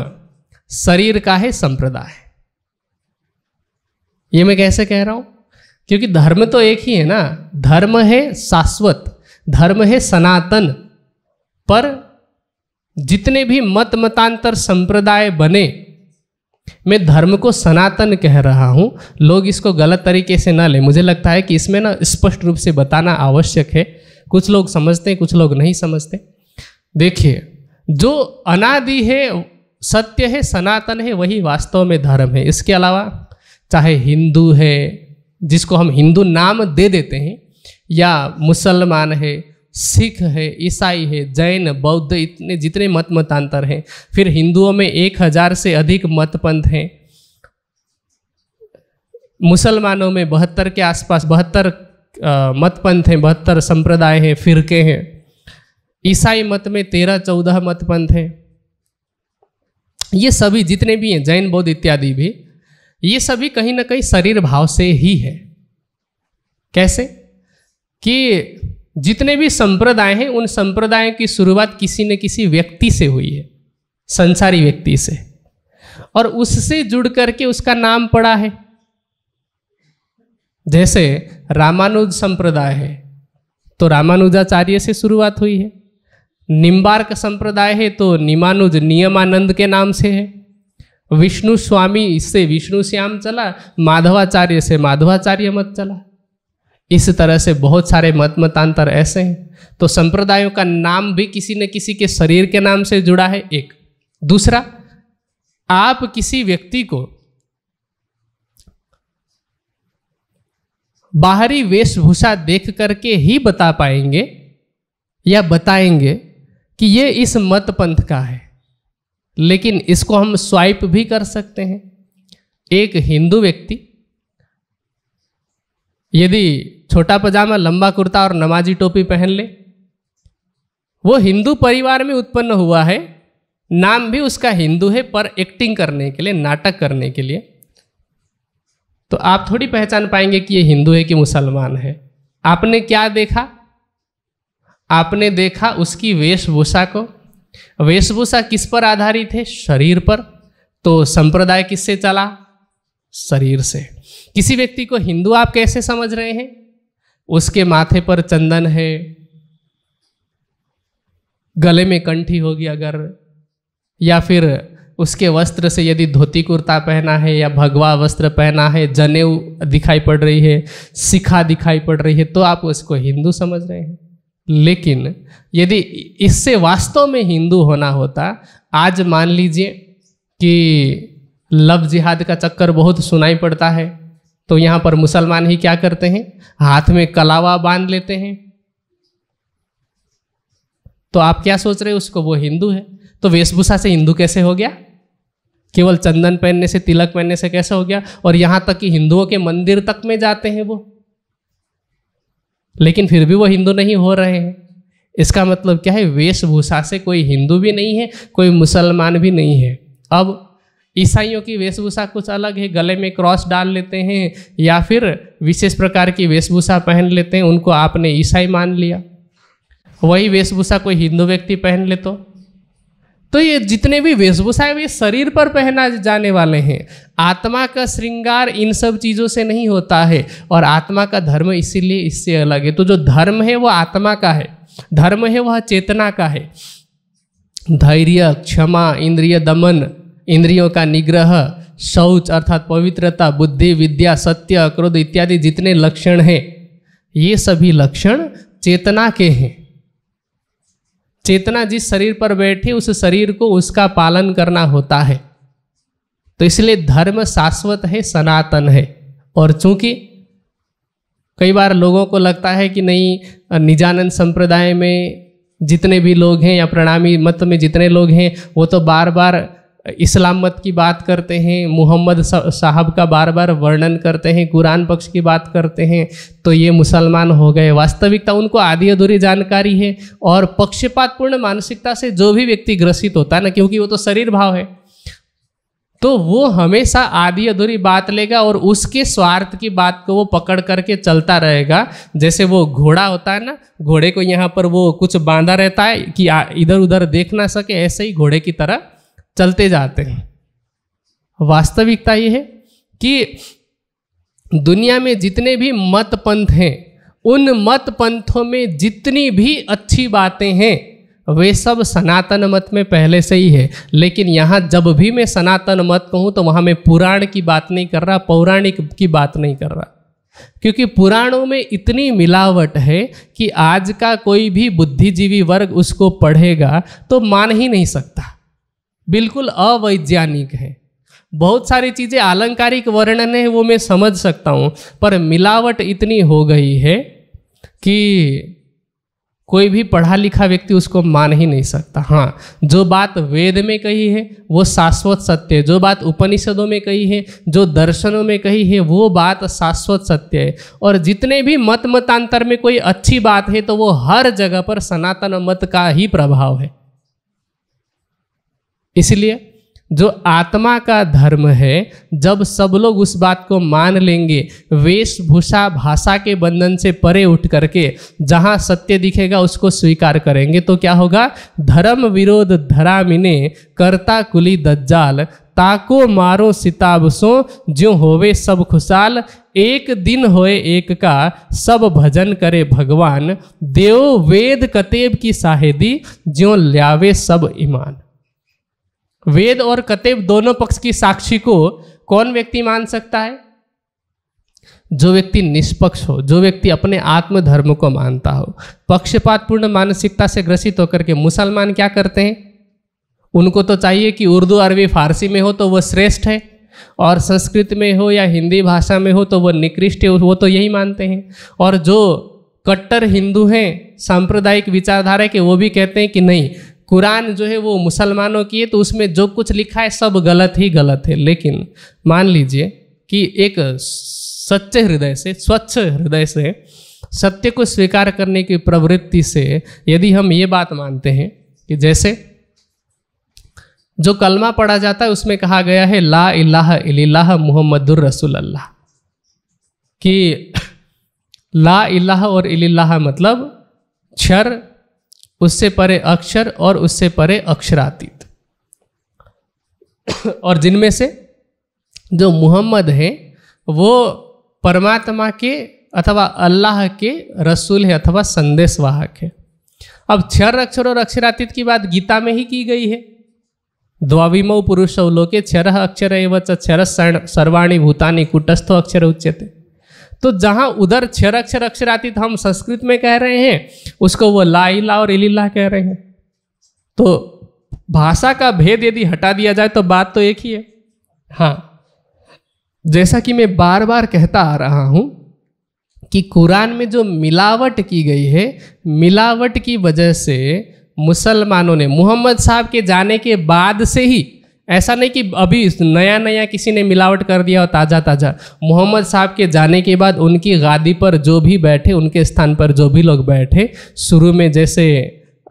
शरीर का है संप्रदाय ये मैं कैसे कह रहा हूं क्योंकि धर्म तो एक ही है ना धर्म है शाश्वत धर्म है सनातन पर जितने भी मत मतांतर संप्रदाय बने मैं धर्म को सनातन कह रहा हूँ लोग इसको गलत तरीके से ना लें मुझे लगता है कि इसमें ना स्पष्ट रूप से बताना आवश्यक है कुछ लोग समझते हैं कुछ लोग नहीं समझते देखिए जो अनादि है सत्य है सनातन है वही वास्तव में धर्म है इसके अलावा चाहे हिंदू है जिसको हम हिंदू नाम दे देते हैं या मुसलमान है सिख है ईसाई है जैन बौद्ध इतने जितने मत मतांतर हैं फिर हिंदुओं में एक हज़ार से अधिक मत पंथ हैं मुसलमानों में बहत्तर के आसपास बहत्तर मत पंथ हैं बहत्तर संप्रदाय हैं फिरके हैं ईसाई मत में तेरह चौदह मत पंथ हैं ये सभी जितने भी हैं जैन बौद्ध इत्यादि भी ये सभी कहीं ना कहीं शरीर भाव से ही है कैसे कि जितने भी संप्रदाय हैं उन संप्रदायों की शुरुआत किसी न किसी व्यक्ति से हुई है संसारी व्यक्ति से और उससे जुड़ करके उसका नाम पड़ा है जैसे रामानुज संप्रदाय है तो रामानुजाचार्य से शुरुआत हुई है निम्बार्क संप्रदाय है तो निमानुज नियमानंद के नाम से है विष्णु स्वामी इससे विष्णु श्याम चला माधवाचार्य से माधवाचार्य मत चला इस तरह से बहुत सारे मत मतांतर ऐसे हैं तो संप्रदायों का नाम भी किसी न किसी के शरीर के नाम से जुड़ा है एक दूसरा आप किसी व्यक्ति को बाहरी वेशभूषा देख करके ही बता पाएंगे या बताएंगे कि ये इस मत पंथ का है लेकिन इसको हम स्वाइप भी कर सकते हैं एक हिंदू व्यक्ति यदि छोटा पजामा लंबा कुर्ता और नमाजी टोपी पहन ले वो हिंदू परिवार में उत्पन्न हुआ है नाम भी उसका हिंदू है पर एक्टिंग करने के लिए नाटक करने के लिए तो आप थोड़ी पहचान पाएंगे कि ये हिंदू है कि मुसलमान है आपने क्या देखा आपने देखा उसकी वेशभूषा को वेशभूषा किस पर आधारित है शरीर पर तो संप्रदाय किससे चला शरीर से किसी व्यक्ति को हिंदू आप कैसे समझ रहे हैं उसके माथे पर चंदन है गले में कंठी होगी अगर या फिर उसके वस्त्र से यदि धोती कुर्ता पहना है या भगवा वस्त्र पहना है जनेऊ दिखाई पड़ रही है शिखा दिखाई पड़ रही है तो आप उसको हिंदू समझ रहे हैं लेकिन यदि इससे वास्तव में हिंदू होना होता आज मान लीजिए कि लव जिहाद का चक्कर बहुत सुनाई पड़ता है तो यहाँ पर मुसलमान ही क्या करते हैं हाथ में कलावा बांध लेते हैं तो आप क्या सोच रहे हैं उसको वो हिंदू है तो वेशभूषा से हिंदू कैसे हो गया केवल चंदन पहनने से तिलक पहनने से कैसे हो गया और यहाँ तक कि हिंदुओं के मंदिर तक में जाते हैं वो लेकिन फिर भी वो हिंदू नहीं हो रहे हैं इसका मतलब क्या है वेशभूषा से कोई हिंदू भी नहीं है कोई मुसलमान भी नहीं है अब ईसाइयों की वेशभूषा कुछ अलग है गले में क्रॉस डाल लेते हैं या फिर विशेष प्रकार की वेशभूषा पहन लेते हैं उनको आपने ईसाई मान लिया वही वेशभूषा कोई हिंदू व्यक्ति पहन ले तो तो ये जितने भी वेशभूषा है ये शरीर पर पहना जाने वाले हैं आत्मा का श्रृंगार इन सब चीज़ों से नहीं होता है और आत्मा का धर्म इसीलिए इससे अलग है तो जो धर्म है वह आत्मा का है धर्म है वह चेतना का है धैर्य क्षमा इंद्रिय दमन इंद्रियों का निग्रह शौच अर्थात पवित्रता बुद्धि विद्या सत्य क्रोध इत्यादि जितने लक्षण हैं ये सभी लक्षण चेतना के हैं चेतना जिस शरीर पर बैठी उस शरीर को उसका पालन करना होता है तो इसलिए धर्म शाश्वत है सनातन है और चूंकि कई बार लोगों को लगता है कि नहीं निजानंद संप्रदाय में जितने भी लोग हैं या प्रणामी मत में जितने लोग हैं वो तो बार बार इस्लाम मत की बात करते हैं मोहम्मद साहब का बार बार वर्णन करते हैं कुरान पक्ष की बात करते हैं तो ये मुसलमान हो गए वास्तविकता उनको आधी अधूरी जानकारी है और पक्षपातपूर्ण मानसिकता से जो भी व्यक्ति ग्रसित होता है ना क्योंकि वो तो शरीर भाव है तो वो हमेशा आधी अधूरी बात लेगा और उसके स्वार्थ की बात को वो पकड़ करके चलता रहेगा जैसे वो घोड़ा होता है ना घोड़े को यहाँ पर वो कुछ बांधा रहता है कि इधर उधर देख ना सके ऐसे ही घोड़े की तरह चलते जाते हैं वास्तविकता ये है कि दुनिया में जितने भी मत पंथ हैं उन मत पंथों में जितनी भी अच्छी बातें हैं वे सब सनातन मत में पहले से ही है लेकिन यहाँ जब भी मैं सनातन मत कहूँ तो वहाँ मैं पुराण की बात नहीं कर रहा पौराणिक की बात नहीं कर रहा क्योंकि पुराणों में इतनी मिलावट है कि आज का कोई भी बुद्धिजीवी वर्ग उसको पढ़ेगा तो मान ही नहीं सकता बिल्कुल अवैज्ञानिक है बहुत सारी चीज़ें आलंकारिक वर्णन है वो मैं समझ सकता हूँ पर मिलावट इतनी हो गई है कि कोई भी पढ़ा लिखा व्यक्ति उसको मान ही नहीं सकता हाँ जो बात वेद में कही है वो शाश्वत सत्य है जो बात उपनिषदों में कही है जो दर्शनों में कही है वो बात शाश्वत सत्य है और जितने भी मत मतांतर में कोई अच्छी बात है तो वो हर जगह पर सनातन मत का ही प्रभाव है इसलिए जो आत्मा का धर्म है जब सब लोग उस बात को मान लेंगे वेशभूषा भाषा के बंधन से परे उठ करके जहाँ सत्य दिखेगा उसको स्वीकार करेंगे तो क्या होगा धर्म विरोध धरामिने कर्ता कुली दज्जाल ताको मारो सिताबसों जो होवे सब खुशाल एक दिन होए एक का सब भजन करे भगवान देव वेद कतेब की साहेदी जो ल्यावे सब ईमान वेद और कतेब दोनों पक्ष की साक्षी को कौन व्यक्ति मान सकता है जो व्यक्ति निष्पक्ष हो जो व्यक्ति अपने आत्म धर्म को मानता हो पक्षपातपूर्ण मानसिकता से ग्रसित होकर के मुसलमान क्या करते हैं उनको तो चाहिए कि उर्दू अरबी फारसी में हो तो वह श्रेष्ठ है और संस्कृत में हो या हिंदी भाषा में हो तो वह निकृष्ट है वो तो यही मानते हैं और जो कट्टर हिंदू हैं सांप्रदायिक विचारधारा के वो भी कहते हैं कि नहीं कुरान जो है वो मुसलमानों की है तो उसमें जो कुछ लिखा है सब गलत ही गलत है लेकिन मान लीजिए कि एक सच्चे हृदय से स्वच्छ हृदय से सत्य को स्वीकार करने की प्रवृत्ति से यदि हम ये बात मानते हैं कि जैसे जो कलमा पढ़ा जाता है उसमें कहा गया है ला इलाह इलाह मोहम्मद रसूल अल्लाह कि ला इलाह और इलाह मतलब क्षर उससे परे अक्षर और उससे परे अक्षरातीत और जिनमें से जो मुहम्मद हैं वो परमात्मा के अथवा अल्लाह के रसूल है अथवा संदेशवाहक है अब क्षर अक्षर और अक्षरातीत की बात गीता में ही की गई है द्वाविम पुरुष क्षर अक्षर एवं क्षर सर्वाणी भूतानी कुटस्थो अक्षर उच्चते तो जहाँ उधर क्षर अक्षर तो हम संस्कृत में कह रहे हैं उसको वो लाइला और इलीला कह रहे हैं तो भाषा का भेद यदि हटा दिया जाए तो बात तो एक ही है हाँ जैसा कि मैं बार बार कहता आ रहा हूँ कि कुरान में जो मिलावट की गई है मिलावट की वजह से मुसलमानों ने मोहम्मद साहब के जाने के बाद से ही ऐसा नहीं कि अभी नया नया किसी ने मिलावट कर दिया और ताज़ा ताज़ा मोहम्मद साहब के जाने के बाद उनकी गादी पर जो भी बैठे उनके स्थान पर जो भी लोग बैठे शुरू में जैसे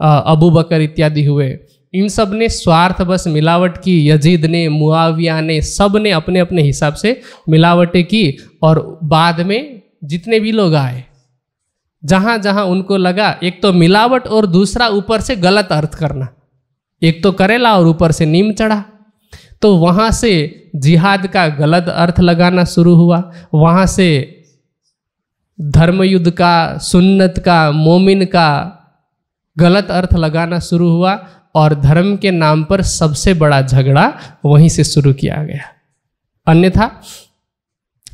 अबू बकर इत्यादि हुए इन सब ने स्वार्थ बस मिलावट की यजीद ने मुआविया ने सब ने अपने अपने हिसाब से मिलावटें की और बाद में जितने भी लोग आए जहाँ जहाँ उनको लगा एक तो मिलावट और दूसरा ऊपर से गलत अर्थ करना एक तो करेला और ऊपर से नीम चढ़ा तो वहाँ से जिहाद का गलत अर्थ लगाना शुरू हुआ वहाँ से धर्म युद्ध का सुन्नत का मोमिन का गलत अर्थ लगाना शुरू हुआ और धर्म के नाम पर सबसे बड़ा झगड़ा वहीं से शुरू किया गया अन्यथा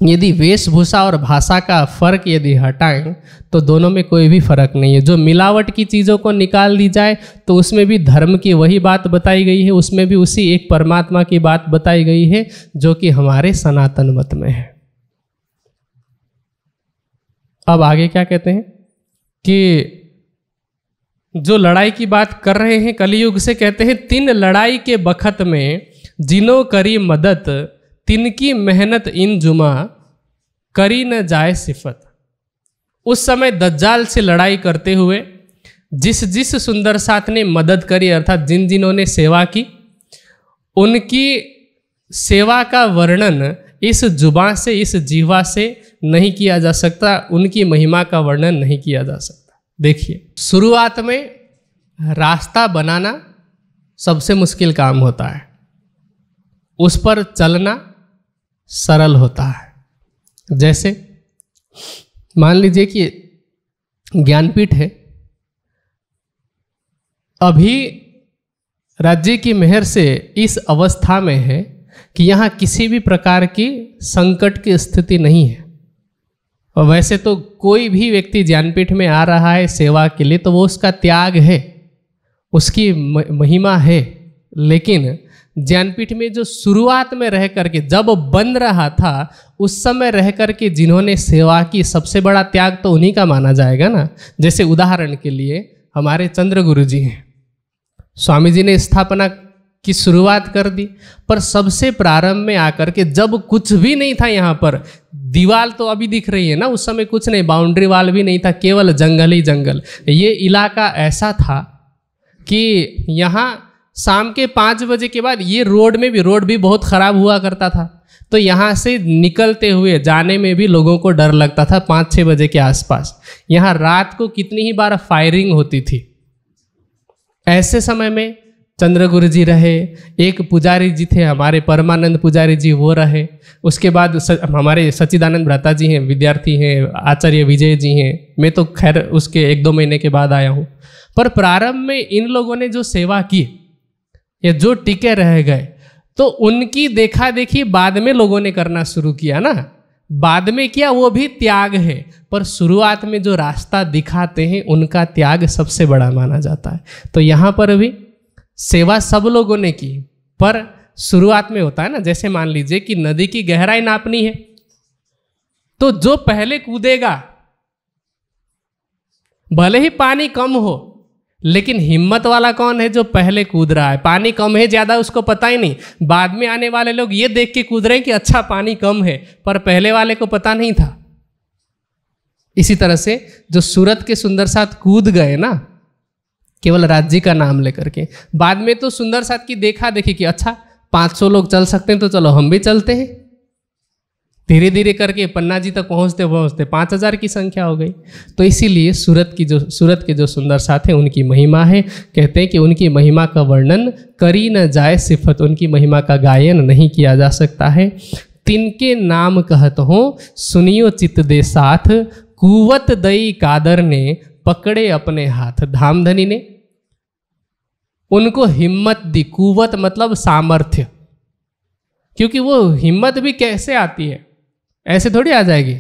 यदि वेशभूषा और भाषा का फर्क यदि हटाएं तो दोनों में कोई भी फर्क नहीं है जो मिलावट की चीज़ों को निकाल दी जाए तो उसमें भी धर्म की वही बात बताई गई है उसमें भी उसी एक परमात्मा की बात बताई गई है जो कि हमारे सनातन मत में है अब आगे क्या कहते हैं कि जो लड़ाई की बात कर रहे हैं कलयुग से कहते हैं तीन लड़ाई के बखत में जिनों करी मदद तिनकी मेहनत इन जुमा करी न जाए सिफत उस समय दज्जाल से लड़ाई करते हुए जिस जिस सुंदर साथ ने मदद करी अर्थात जिन जिनों ने सेवा की उनकी सेवा का वर्णन इस जुबा से इस जीवा से नहीं किया जा सकता उनकी महिमा का वर्णन नहीं किया जा सकता देखिए शुरुआत में रास्ता बनाना सबसे मुश्किल काम होता है उस पर चलना सरल होता है जैसे मान लीजिए कि ज्ञानपीठ है अभी राज्य की मेहर से इस अवस्था में है कि यहाँ किसी भी प्रकार की संकट की स्थिति नहीं है और वैसे तो कोई भी व्यक्ति ज्ञानपीठ में आ रहा है सेवा के लिए तो वो उसका त्याग है उसकी महिमा है लेकिन ज्ञानपीठ में जो शुरुआत में रह करके जब बन रहा था उस समय रह करके जिन्होंने सेवा की सबसे बड़ा त्याग तो उन्हीं का माना जाएगा ना जैसे उदाहरण के लिए हमारे चंद्र गुरु जी हैं स्वामी जी ने स्थापना की शुरुआत कर दी पर सबसे प्रारंभ में आकर के जब कुछ भी नहीं था यहाँ पर दीवार तो अभी दिख रही है ना उस समय कुछ नहीं बाउंड्री वाल भी नहीं था केवल जंगल ही जंगल ये इलाका ऐसा था कि यहाँ शाम के पाँच बजे के बाद ये रोड में भी रोड भी बहुत ख़राब हुआ करता था तो यहाँ से निकलते हुए जाने में भी लोगों को डर लगता था पाँच छः बजे के आसपास यहाँ रात को कितनी ही बार फायरिंग होती थी ऐसे समय में चंद्र गुरु जी रहे एक पुजारी जी थे हमारे परमानंद पुजारी जी वो रहे उसके बाद स, हमारे सच्चिदानंद भ्राता जी हैं विद्यार्थी हैं आचार्य विजय जी हैं मैं तो खैर उसके एक दो महीने के बाद आया हूँ पर प्रारंभ में इन लोगों ने जो सेवा की ये जो टिके रह गए तो उनकी देखा देखी बाद में लोगों ने करना शुरू किया ना बाद में किया वो भी त्याग है पर शुरुआत में जो रास्ता दिखाते हैं उनका त्याग सबसे बड़ा माना जाता है तो यहाँ पर भी सेवा सब लोगों ने की पर शुरुआत में होता है ना जैसे मान लीजिए कि नदी की गहराई नापनी है तो जो पहले कूदेगा भले ही पानी कम हो लेकिन हिम्मत वाला कौन है जो पहले कूद रहा है पानी कम है ज़्यादा उसको पता ही नहीं बाद में आने वाले लोग ये देख के कूद रहे हैं कि अच्छा पानी कम है पर पहले वाले को पता नहीं था इसी तरह से जो सूरत के सुंदर साथ कूद गए ना केवल राज्य का नाम लेकर के बाद में तो सुंदर साथ की देखा देखी कि अच्छा 500 लोग चल सकते हैं तो चलो हम भी चलते हैं धीरे धीरे करके पन्ना जी तक पहुँचते पहुँचते पाँच हज़ार की संख्या हो गई तो इसीलिए सूरत की जो सूरत के जो सुंदर साथ हैं उनकी महिमा है कहते हैं कि उनकी महिमा का वर्णन करी न जाए सिफत उनकी महिमा का गायन नहीं किया जा सकता है तिनके नाम कहत हो सुनियो चित्त दे साथ कुवत दई कादर ने पकड़े अपने हाथ धामधनी ने उनको हिम्मत दी कुवत मतलब सामर्थ्य क्योंकि वो हिम्मत भी कैसे आती है ऐसे थोड़ी आ जाएगी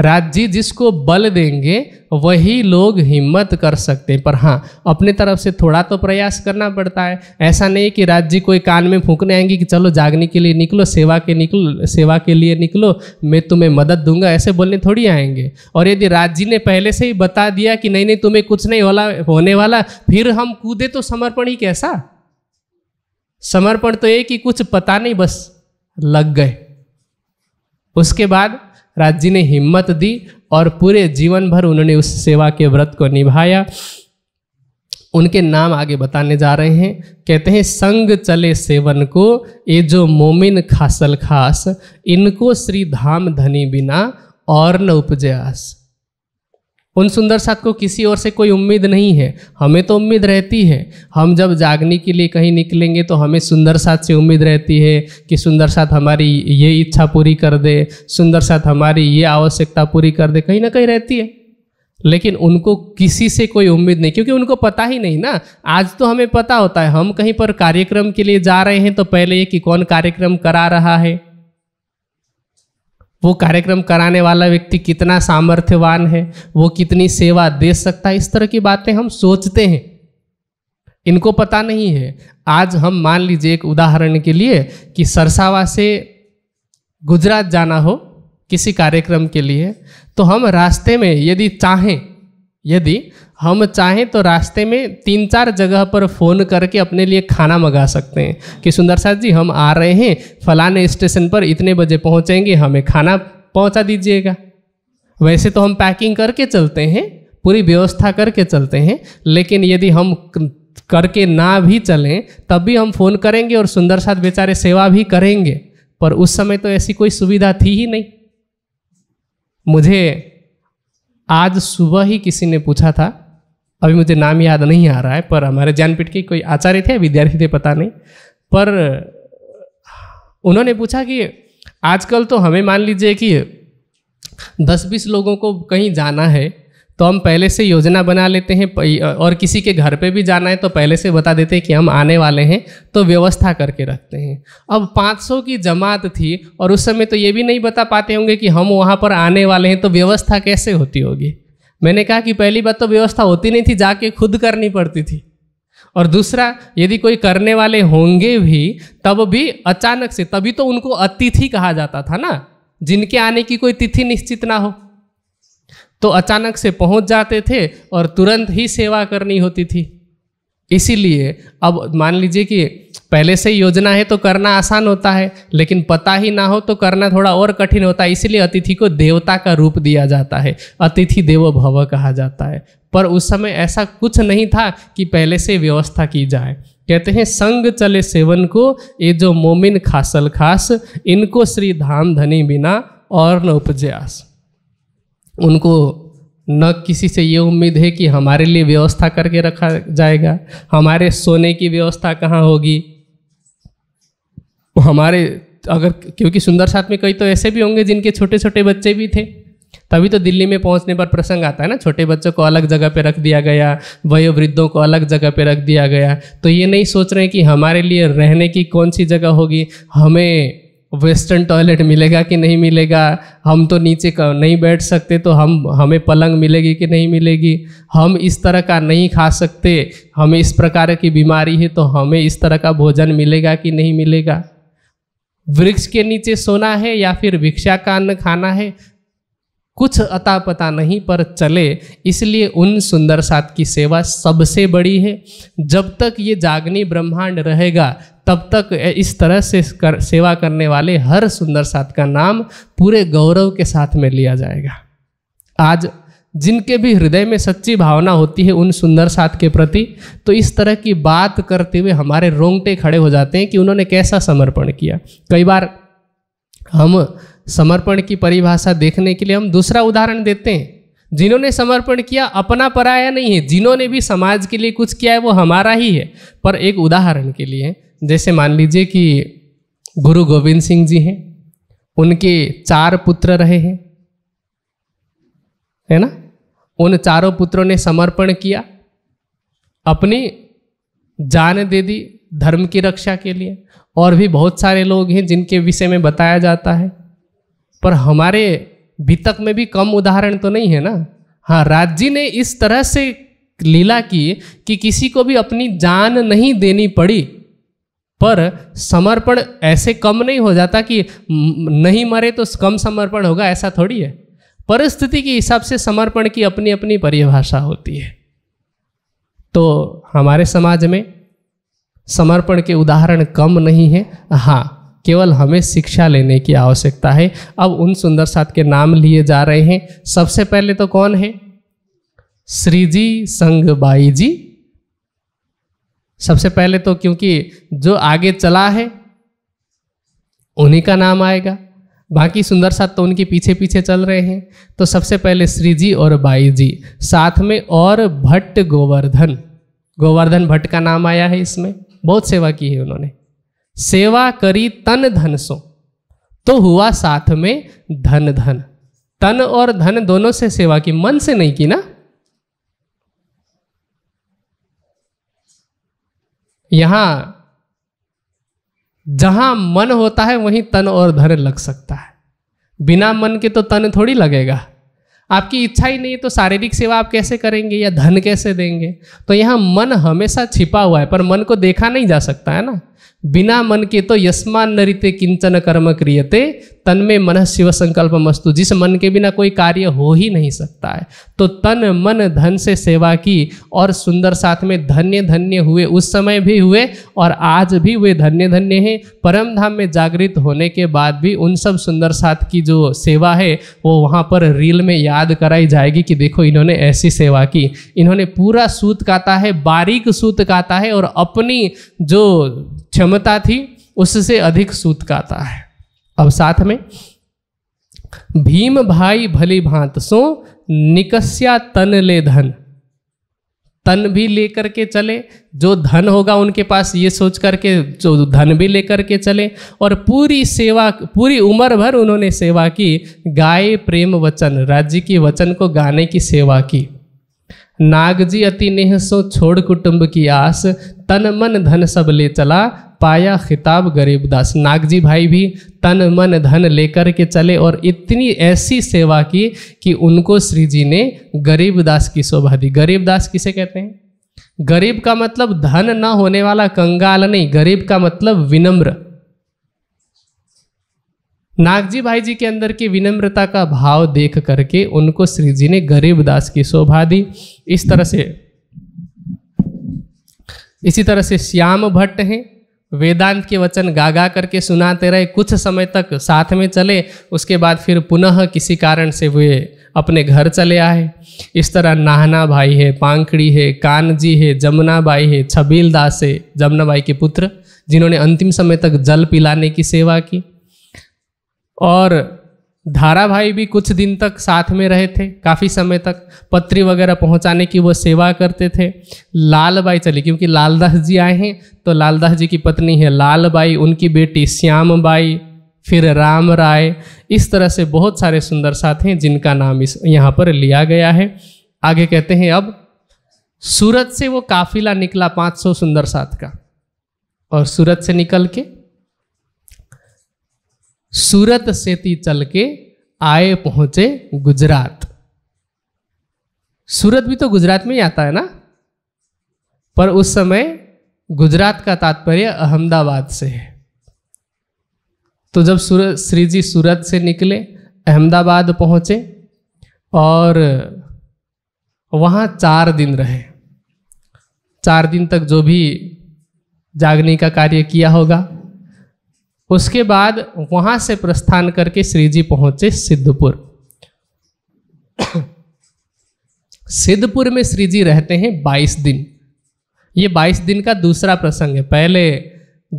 राज्य जिसको बल देंगे वही लोग हिम्मत कर सकते हैं पर हाँ अपने तरफ से थोड़ा तो प्रयास करना पड़ता है ऐसा नहीं कि राज्य कोई कान में फूकने आएंगे कि चलो जागने के लिए निकलो सेवा के निकलो सेवा के लिए निकलो मैं तुम्हें मदद दूंगा ऐसे बोलने थोड़ी आएंगे और यदि राज्य ने पहले से ही बता दिया कि नहीं नहीं तुम्हें कुछ नहीं वाला होने वाला फिर हम कूदे तो समर्पण ही कैसा समर्पण तो ये कि कुछ पता नहीं बस लग गए उसके बाद राज जी ने हिम्मत दी और पूरे जीवन भर उन्होंने उस सेवा के व्रत को निभाया उनके नाम आगे बताने जा रहे हैं कहते हैं संग चले सेवन को ये जो मोमिन खासल खास इनको श्री धाम धनी बिना और न उपजयास उन सुंदर सात को किसी और से कोई उम्मीद नहीं है हमें तो उम्मीद रहती है हम जब जागने के लिए कहीं निकलेंगे तो हमें सुंदर सात से उम्मीद रहती है कि सुंदर सात हमारी ये इच्छा पूरी कर दे सुंदर साथ हमारी ये आवश्यकता पूरी कर दे कहीं ना कहीं रहती है लेकिन उनको किसी से कोई उम्मीद नहीं क्योंकि उनको पता ही नहीं ना आज तो हमें पता होता है हम कहीं पर कार्यक्रम के लिए जा रहे हैं तो पहले ये कि कौन कार्यक्रम करा रहा है वो कार्यक्रम कराने वाला व्यक्ति कितना सामर्थ्यवान है वो कितनी सेवा दे सकता है इस तरह की बातें हम सोचते हैं इनको पता नहीं है आज हम मान लीजिए एक उदाहरण के लिए कि सरसावा से गुजरात जाना हो किसी कार्यक्रम के लिए तो हम रास्ते में यदि चाहें यदि हम चाहें तो रास्ते में तीन चार जगह पर फ़ोन करके अपने लिए खाना मंगा सकते हैं कि सुंदर साहब जी हम आ रहे हैं फलाने स्टेशन पर इतने बजे पहुंचेंगे हमें खाना पहुंचा दीजिएगा वैसे तो हम पैकिंग करके चलते हैं पूरी व्यवस्था करके चलते हैं लेकिन यदि हम करके ना भी चलें तब भी हम फ़ोन करेंगे और सुंदर साथ बेचारे सेवा भी करेंगे पर उस समय तो ऐसी कोई सुविधा थी ही नहीं मुझे आज सुबह ही किसी ने पूछा था अभी मुझे नाम याद नहीं आ रहा है पर हमारे ज्ञानपीठ के कोई आचार्य थे विद्यार्थी थे पता नहीं पर उन्होंने पूछा कि आजकल तो हमें मान लीजिए कि दस बीस लोगों को कहीं जाना है तो हम पहले से योजना बना लेते हैं और किसी के घर पे भी जाना है तो पहले से बता देते हैं कि हम आने वाले हैं तो व्यवस्था करके रखते हैं अब 500 की जमात थी और उस समय तो ये भी नहीं बता पाते होंगे कि हम वहाँ पर आने वाले हैं तो व्यवस्था कैसे होती होगी मैंने कहा कि पहली बात तो व्यवस्था होती नहीं थी जाके खुद करनी पड़ती थी और दूसरा यदि कोई करने वाले होंगे भी तब भी अचानक से तभी तो उनको अतिथि कहा जाता था ना जिनके आने की कोई तिथि निश्चित ना हो तो अचानक से पहुंच जाते थे और तुरंत ही सेवा करनी होती थी इसीलिए अब मान लीजिए कि पहले से योजना है तो करना आसान होता है लेकिन पता ही ना हो तो करना थोड़ा और कठिन होता है इसीलिए अतिथि को देवता का रूप दिया जाता है अतिथि देव भव कहा जाता है पर उस समय ऐसा कुछ नहीं था कि पहले से व्यवस्था की जाए कहते हैं संग चले सेवन को ये जो मोमिन खासल खास इनको श्री धाम धनी बिना और न उपजयास उनको न किसी से ये उम्मीद है कि हमारे लिए व्यवस्था करके रखा जाएगा हमारे सोने की व्यवस्था कहाँ होगी हमारे अगर क्योंकि सुंदर साथ में कई तो ऐसे भी होंगे जिनके छोटे छोटे बच्चे भी थे तभी तो दिल्ली में पहुंचने पर प्रसंग आता है ना छोटे बच्चों को अलग जगह पर रख दिया गया वयोवृद्धों को अलग जगह पर रख दिया गया तो ये नहीं सोच रहे कि हमारे लिए रहने की कौन सी जगह होगी हमें वेस्टर्न टॉयलेट मिलेगा कि नहीं मिलेगा हम तो नीचे नहीं बैठ सकते तो हम हमें पलंग मिलेगी कि नहीं मिलेगी हम इस तरह का नहीं खा सकते हमें इस प्रकार की बीमारी है तो हमें इस तरह का भोजन मिलेगा कि नहीं मिलेगा वृक्ष के नीचे सोना है या फिर भिक्षा का अन्न खाना है कुछ अता पता नहीं पर चले इसलिए उन सुंदर सात की सेवा सबसे बड़ी है जब तक ये जागनी ब्रह्मांड रहेगा तब तक इस तरह से कर, सेवा करने वाले हर सुंदर साथ का नाम पूरे गौरव के साथ में लिया जाएगा आज जिनके भी हृदय में सच्ची भावना होती है उन सुंदर साथ के प्रति तो इस तरह की बात करते हुए हमारे रोंगटे खड़े हो जाते हैं कि उन्होंने कैसा समर्पण किया कई बार हम समर्पण की परिभाषा देखने के लिए हम दूसरा उदाहरण देते हैं जिन्होंने समर्पण किया अपना पराया नहीं है जिन्होंने भी समाज के लिए कुछ किया है वो हमारा ही है पर एक उदाहरण के लिए जैसे मान लीजिए कि गुरु गोविंद सिंह जी हैं उनके चार पुत्र रहे हैं है ना उन चारों पुत्रों ने समर्पण किया अपनी जान दे दी धर्म की रक्षा के लिए और भी बहुत सारे लोग हैं जिनके विषय में बताया जाता है पर हमारे भीतक में भी कम उदाहरण तो नहीं है ना हाँ राज जी ने इस तरह से लीला की कि किसी को भी अपनी जान नहीं देनी पड़ी पर समर्पण ऐसे कम नहीं हो जाता कि नहीं मरे तो कम समर्पण होगा ऐसा थोड़ी है परिस्थिति के हिसाब से समर्पण की अपनी अपनी परिभाषा होती है तो हमारे समाज में समर्पण के उदाहरण कम नहीं है हाँ केवल हमें शिक्षा लेने की आवश्यकता है अब उन सुंदर सात के नाम लिए जा रहे हैं सबसे पहले तो कौन है श्रीजी संग बाई जी सबसे पहले तो क्योंकि जो आगे चला है उन्हीं का नाम आएगा बाकी सुंदर साथ तो उनके पीछे पीछे चल रहे हैं तो सबसे पहले श्री जी और बाई जी साथ में और भट्ट गोवर्धन गोवर्धन भट्ट का नाम आया है इसमें बहुत सेवा की है उन्होंने सेवा करी तन धन सो तो हुआ साथ में धन धन तन और धन दोनों से सेवा की मन से नहीं की ना यहाँ जहाँ मन होता है वहीं तन और धन लग सकता है बिना मन के तो तन थोड़ी लगेगा आपकी इच्छा ही नहीं है तो शारीरिक सेवा आप कैसे करेंगे या धन कैसे देंगे तो यहाँ मन हमेशा छिपा हुआ है पर मन को देखा नहीं जा सकता है ना बिना मन के तो यशमान नरित किंचन कर्म क्रियते तन में मन शिव संकल्प मस्तु जिस मन के बिना कोई कार्य हो ही नहीं सकता है तो तन मन धन से सेवा की और सुंदर साथ में धन्य धन्य हुए उस समय भी हुए और आज भी वे धन्य धन्य हैं परम धाम में जागृत होने के बाद भी उन सब सुंदर साथ की जो सेवा है वो वहाँ पर रील में याद कराई जाएगी कि देखो इन्होंने ऐसी सेवा की इन्होंने पूरा सूत काता है बारीक सूत काता है और अपनी जो क्षमता थी उससे अधिक सूत काता है अब साथ में भीम भाई भली भांत सो निकस्या तन ले धन तन भी लेकर के चले जो धन होगा उनके पास ये सोच करके जो धन भी लेकर के चले और पूरी सेवा पूरी उम्र भर उन्होंने सेवा की गाय प्रेम वचन राज्य की वचन को गाने की सेवा की नागजी अति नेह सो छोड़ कुटुंब की आस तन मन धन सब ले चला पाया खिताब गरीबदास नागजी भाई भी तन मन धन लेकर के चले और इतनी ऐसी सेवा की कि उनको श्री जी ने गरीबदास की शोभा दी गरीबदास किसे कहते हैं गरीब का मतलब धन ना होने वाला कंगाल नहीं गरीब का मतलब विनम्र नागजी भाई जी के अंदर की विनम्रता का भाव देख करके उनको श्री जी ने गरीबदास की शोभा दी इस तरह से इसी तरह से श्याम भट्ट हैं वेदांत के वचन गा गा करके सुनाते रहे कुछ समय तक साथ में चले उसके बाद फिर पुनः किसी कारण से वे अपने घर चले आए इस तरह नाहना भाई है पांकड़ी है कान जी है जमुना बाई है छबील दास है जमुना बाई के पुत्र जिन्होंने अंतिम समय तक जल पिलाने की सेवा की और धारा भाई भी कुछ दिन तक साथ में रहे थे काफ़ी समय तक पत्री वगैरह पहुंचाने की वो सेवा करते थे लाल बाई चली क्योंकि लालदास जी आए हैं तो लालदास जी की पत्नी है लाल बाई उनकी बेटी श्याम बाई फिर राम राय इस तरह से बहुत सारे सुंदर साथ हैं जिनका नाम इस यहाँ पर लिया गया है आगे कहते हैं अब सूरत से वो काफिला निकला 500 सुंदर साथ का और सूरत से निकल के सूरत ती चल के आए पहुंचे गुजरात सूरत भी तो गुजरात में ही आता है ना पर उस समय गुजरात का तात्पर्य अहमदाबाद से है तो जब सूरत श्री जी सूरत से निकले अहमदाबाद पहुंचे और वहाँ चार दिन रहे चार दिन तक जो भी जागने का कार्य किया होगा उसके बाद वहाँ से प्रस्थान करके श्री जी पहुँचे सिद्धपुर सिद्धपुर में श्री जी रहते हैं 22 दिन ये 22 दिन का दूसरा प्रसंग है पहले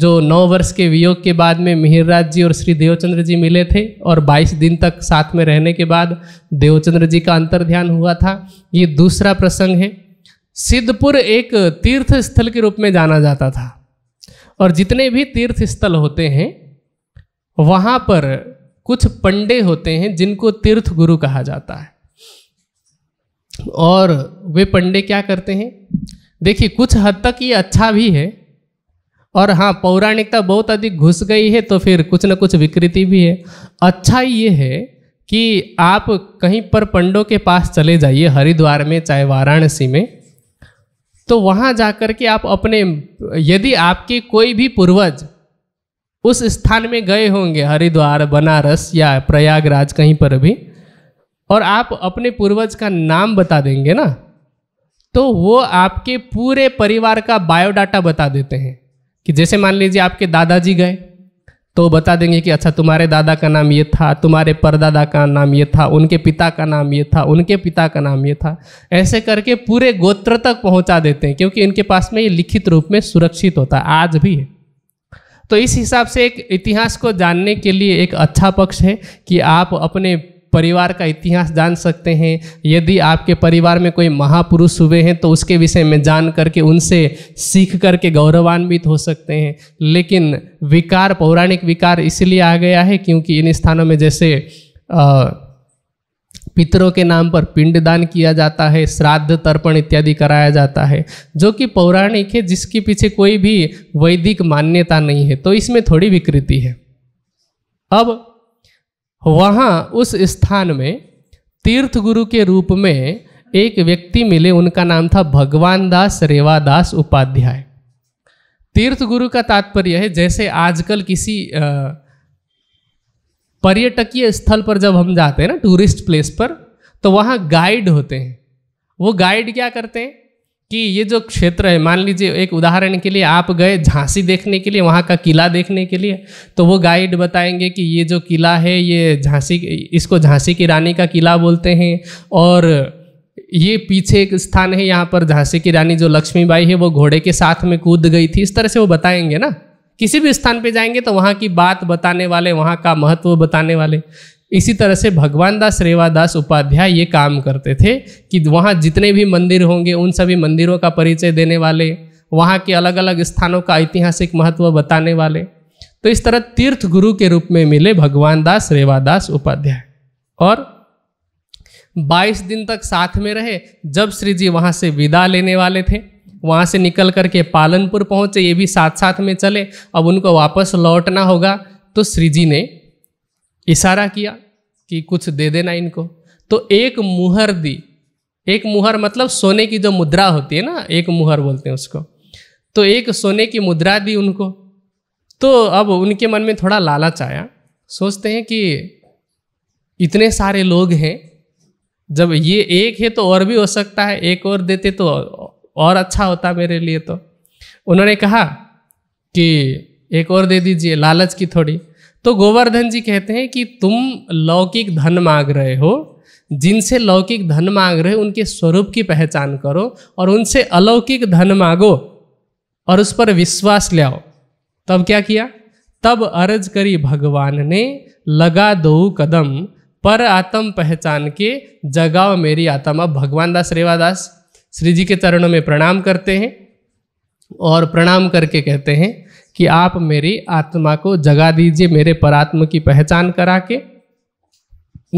जो नौ वर्ष के वियोग के बाद में मिहिरराज जी और श्री देवचंद्र जी मिले थे और 22 दिन तक साथ में रहने के बाद देवचंद्र जी का अंतर ध्यान हुआ था ये दूसरा प्रसंग है सिद्धपुर एक तीर्थ स्थल के रूप में जाना जाता था और जितने भी तीर्थ स्थल होते हैं वहाँ पर कुछ पंडे होते हैं जिनको तीर्थ गुरु कहा जाता है और वे पंडे क्या करते हैं देखिए कुछ हद तक ये अच्छा भी है और हाँ पौराणिकता बहुत अधिक घुस गई है तो फिर कुछ ना कुछ विकृति भी है अच्छा ये है कि आप कहीं पर पंडों के पास चले जाइए हरिद्वार में चाहे वाराणसी में तो वहाँ जाकर के आप अपने यदि आपके कोई भी पूर्वज उस स्थान में गए होंगे हरिद्वार बनारस या प्रयागराज कहीं पर भी और आप अपने पूर्वज का नाम बता देंगे ना तो वो आपके पूरे परिवार का बायोडाटा बता देते हैं कि जैसे मान लीजिए आपके दादाजी गए तो बता देंगे कि अच्छा तुम्हारे दादा का नाम ये था तुम्हारे परदादा का नाम ये था उनके पिता का नाम ये था उनके पिता का नाम ये था ऐसे करके पूरे गोत्र तक पहुंचा देते हैं क्योंकि इनके पास में ये लिखित रूप में सुरक्षित होता है आज भी है तो इस हिसाब से एक इतिहास को जानने के लिए एक अच्छा पक्ष है कि आप अपने परिवार का इतिहास जान सकते हैं यदि आपके परिवार में कोई महापुरुष हुए हैं तो उसके विषय में जान करके उनसे सीख करके गौरवान्वित हो सकते हैं लेकिन विकार पौराणिक विकार इसलिए आ गया है क्योंकि इन स्थानों में जैसे आ, पितरों के नाम पर पिंडदान किया जाता है श्राद्ध तर्पण इत्यादि कराया जाता है जो कि पौराणिक है जिसके पीछे कोई भी वैदिक मान्यता नहीं है तो इसमें थोड़ी विकृति है अब वहाँ उस स्थान में तीर्थ गुरु के रूप में एक व्यक्ति मिले उनका नाम था भगवान दास रेवादास उपाध्याय तीर्थ गुरु का तात्पर्य है जैसे आजकल किसी आ, पर्यटकीय स्थल पर जब हम जाते हैं ना टूरिस्ट प्लेस पर तो वहाँ गाइड होते हैं वो गाइड क्या करते हैं कि ये जो क्षेत्र है मान लीजिए एक उदाहरण के लिए आप गए झांसी देखने के लिए वहाँ का किला देखने के लिए तो वो गाइड बताएंगे कि ये जो किला है ये झांसी इसको झांसी की रानी का किला बोलते हैं और ये पीछे एक स्थान है यहाँ पर झांसी की रानी जो लक्ष्मीबाई है वो घोड़े के साथ में कूद गई थी इस तरह से वो बताएंगे ना किसी भी स्थान पे जाएंगे तो वहाँ की बात बताने वाले वहाँ का महत्व बताने वाले इसी तरह से भगवान दास रेवादास उपाध्याय ये काम करते थे कि वहाँ जितने भी मंदिर होंगे उन सभी मंदिरों का परिचय देने वाले वहाँ के अलग अलग स्थानों का ऐतिहासिक महत्व बताने वाले तो इस तरह तीर्थ गुरु के रूप में मिले भगवान दास रेवादास उपाध्याय और 22 दिन तक साथ में रहे जब श्री जी वहाँ से विदा लेने वाले थे वहाँ से निकल कर के पालनपुर पहुँचे ये भी साथ साथ में चले अब उनको वापस लौटना होगा तो श्री जी ने इशारा किया कि कुछ दे देना इनको तो एक मुहर दी एक मुहर मतलब सोने की जो मुद्रा होती है ना एक मुहर बोलते हैं उसको तो एक सोने की मुद्रा दी उनको तो अब उनके मन में थोड़ा लालच आया सोचते हैं कि इतने सारे लोग हैं जब ये एक है तो और भी हो सकता है एक और देते तो और अच्छा होता मेरे लिए तो उन्होंने कहा कि एक और दे दीजिए लालच की थोड़ी तो गोवर्धन जी कहते हैं कि तुम लौकिक धन मांग रहे हो जिनसे लौकिक धन मांग रहे हो उनके स्वरूप की पहचान करो और उनसे अलौकिक धन मांगो और उस पर विश्वास ले आओ तब क्या किया तब अर्ज करी भगवान ने लगा दो कदम पर आत्म पहचान के जगाओ मेरी आत्मा भगवान दास रेवादास श्री जी के चरणों में प्रणाम करते हैं और प्रणाम करके कहते हैं कि आप मेरी आत्मा को जगा दीजिए मेरे परात्म की पहचान करा के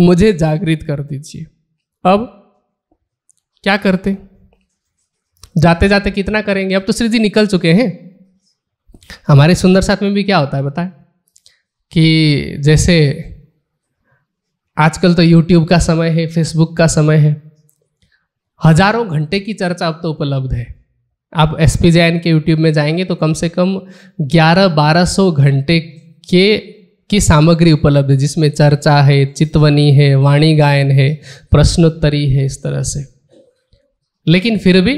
मुझे जागृत कर दीजिए अब क्या करते जाते जाते कितना करेंगे अब तो श्री जी निकल चुके हैं हमारे सुंदर साथ में भी क्या होता है बताए कि जैसे आजकल तो यूट्यूब का समय है फेसबुक का समय है हजारों घंटे की चर्चा अब तो उपलब्ध है आप एस पी के यूट्यूब में जाएंगे तो कम से कम ग्यारह बारह सौ घंटे के की सामग्री उपलब्ध है जिसमें चर्चा है चितवनी है वाणी गायन है प्रश्नोत्तरी है इस तरह से लेकिन फिर भी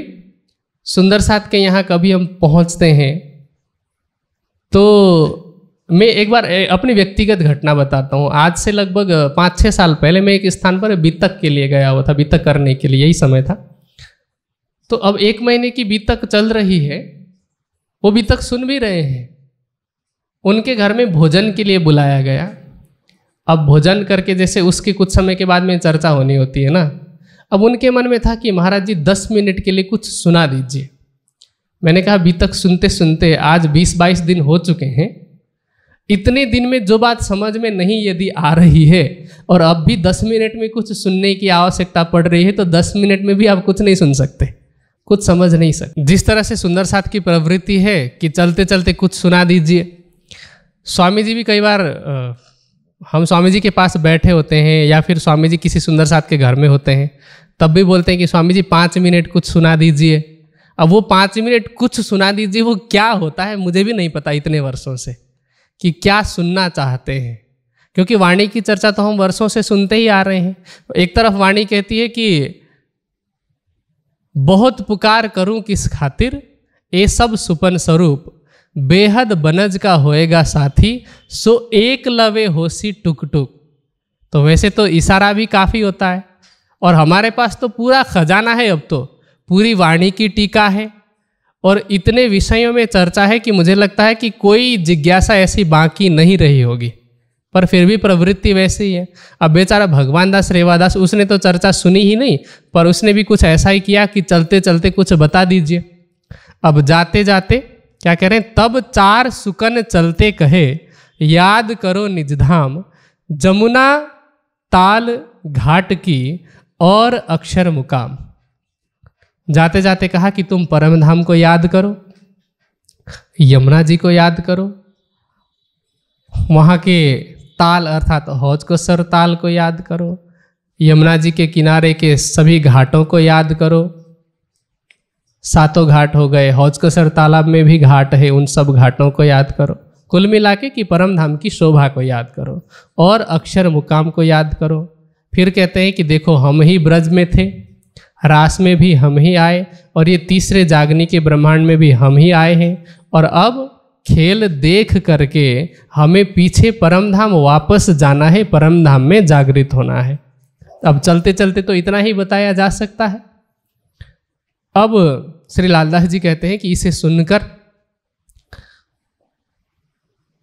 सुंदर साथ के यहाँ कभी हम पहुँचते हैं तो मैं एक बार अपनी व्यक्तिगत घटना बताता हूँ आज से लगभग पाँच छः साल पहले मैं एक स्थान पर बीतक के लिए गया हुआ था बीतक करने के लिए यही समय था तो अब एक महीने की बीतक चल रही है वो बीतक सुन भी रहे हैं उनके घर में भोजन के लिए बुलाया गया अब भोजन करके जैसे उसके कुछ समय के बाद में चर्चा होनी होती है ना अब उनके मन में था कि महाराज जी दस मिनट के लिए कुछ सुना दीजिए मैंने कहा बीतक सुनते सुनते आज बीस बाईस दिन हो चुके हैं इतने दिन में जो बात समझ में नहीं यदि आ रही है और अब भी दस मिनट में कुछ सुनने की आवश्यकता पड़ रही है तो दस मिनट में भी आप कुछ नहीं सुन सकते कुछ समझ नहीं सकते जिस तरह से सुंदर साथ की प्रवृत्ति है कि चलते चलते कुछ सुना दीजिए स्वामी जी भी कई बार हम स्वामी जी के पास बैठे होते हैं या फिर स्वामी जी किसी सुंदर साथ के घर में होते हैं तब भी बोलते हैं कि स्वामी जी पाँच मिनट कुछ सुना दीजिए अब वो पाँच मिनट कुछ सुना दीजिए वो क्या होता है मुझे भी नहीं पता इतने वर्षों से कि क्या सुनना चाहते हैं क्योंकि वाणी की चर्चा तो हम वर्षों से सुनते ही आ रहे हैं एक तरफ वाणी कहती है कि बहुत पुकार करूं किस खातिर ये सब सुपन स्वरूप बेहद बनज का होएगा साथी सो एक लवे होसी टुक टुक तो वैसे तो इशारा भी काफ़ी होता है और हमारे पास तो पूरा खजाना है अब तो पूरी वाणी की टीका है और इतने विषयों में चर्चा है कि मुझे लगता है कि कोई जिज्ञासा ऐसी बाकी नहीं रही होगी पर फिर भी प्रवृत्ति वैसी ही है अब बेचारा भगवान दास रेवादास उसने तो चर्चा सुनी ही नहीं पर उसने भी कुछ ऐसा ही किया कि चलते चलते कुछ बता दीजिए अब जाते जाते क्या कह रहे हैं तब चार सुकन चलते कहे याद करो निजधाम जमुना ताल घाट की और अक्षर मुकाम जाते जाते कहा कि तुम परमधाम को याद करो यमुना जी को याद करो वहाँ के ताल अर्थात तो हौज को सर ताल को याद करो यमुना जी के किनारे के सभी घाटों को याद करो सातों घाट हो गए हौज को सर तालाब में भी घाट है उन सब घाटों को याद करो कुल मिला के कि परम धाम की शोभा को याद करो और अक्षर मुकाम को याद करो फिर कहते हैं कि देखो हम ही ब्रज में थे रास में भी हम ही आए और ये तीसरे जागनी के ब्रह्मांड में भी हम ही आए हैं और अब खेल देख करके हमें पीछे परमधाम वापस जाना है परमधाम में जागृत होना है अब चलते चलते तो इतना ही बताया जा सकता है अब श्री लालदास जी कहते हैं कि इसे सुनकर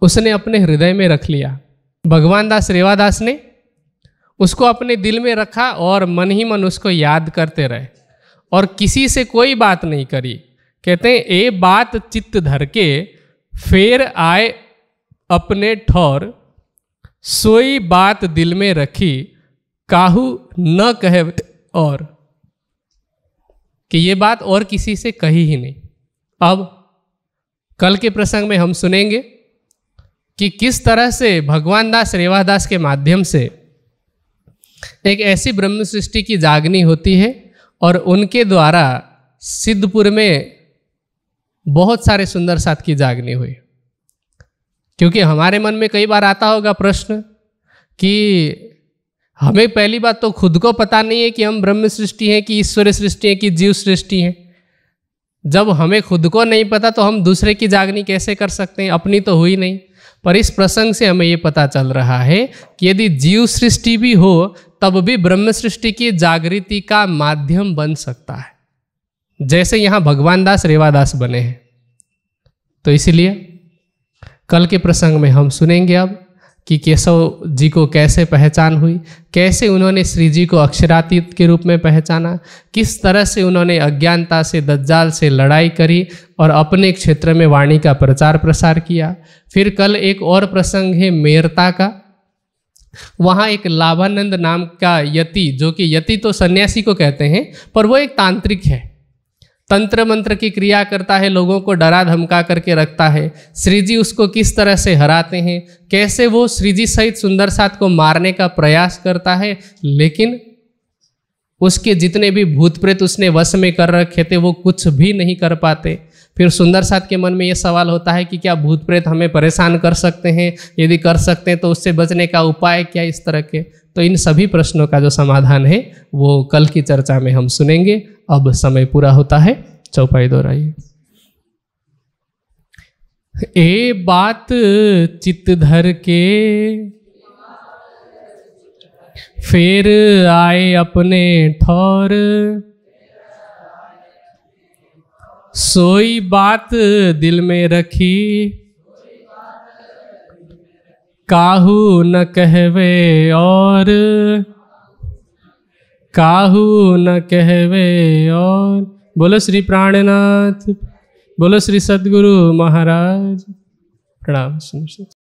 उसने अपने हृदय में रख लिया भगवान दास रेवादास ने उसको अपने दिल में रखा और मन ही मन उसको याद करते रहे और किसी से कोई बात नहीं करी कहते हैं ये बात चित्त धर के फेर आए अपने ठौर सोई बात दिल में रखी काहू न कहे और कि ये बात और किसी से कही ही नहीं अब कल के प्रसंग में हम सुनेंगे कि किस तरह से भगवान दास रेवादास के माध्यम से एक ऐसी ब्रह्म सृष्टि की जागनी होती है और उनके द्वारा सिद्धपुर में बहुत सारे सुंदर साथ की जागनी हुई क्योंकि हमारे मन में कई बार आता होगा प्रश्न कि हमें पहली बात तो खुद को पता नहीं है कि हम ब्रह्म सृष्टि हैं कि ईश्वर सृष्टि हैं कि जीव सृष्टि हैं जब हमें खुद को नहीं पता तो हम दूसरे की जागनी कैसे कर सकते हैं अपनी तो हुई नहीं पर इस प्रसंग से हमें ये पता चल रहा है कि यदि जीव सृष्टि भी हो तब भी ब्रह्म सृष्टि की जागृति का माध्यम बन सकता है जैसे यहाँ भगवान दास रेवादास बने हैं तो इसलिए कल के प्रसंग में हम सुनेंगे अब कि केशव जी को कैसे पहचान हुई कैसे उन्होंने श्री जी को अक्षरातीत के रूप में पहचाना किस तरह से उन्होंने अज्ञानता से दज्जाल से लड़ाई करी और अपने क्षेत्र में वाणी का प्रचार प्रसार किया फिर कल एक और प्रसंग है मेरता का वहाँ एक लाभानंद नाम का यति जो कि यति तो सन्यासी को कहते हैं पर वो एक तांत्रिक है तंत्र मंत्र की क्रिया करता है लोगों को डरा धमका करके रखता है श्रीजी उसको किस तरह से हराते हैं कैसे वो श्रीजी सहित सुंदर साथ को मारने का प्रयास करता है लेकिन उसके जितने भी भूत प्रेत उसने वश में कर रखे थे वो कुछ भी नहीं कर पाते फिर सुंदर साथ के मन में ये सवाल होता है कि क्या भूत प्रेत हमें परेशान कर सकते हैं यदि कर सकते हैं तो उससे बचने का उपाय क्या इस तरह के तो इन सभी प्रश्नों का जो समाधान है वो कल की चर्चा में हम सुनेंगे अब समय पूरा होता है चौपाई दोहराइए ए बात चित धर के फिर आए अपने ठौर सोई बात दिल में रखी काहू न कहवे और काहू न कहवे और बोलो श्री प्राणनाथ बोलो श्री सदगुरु महाराज प्रणाम सुनिश्चित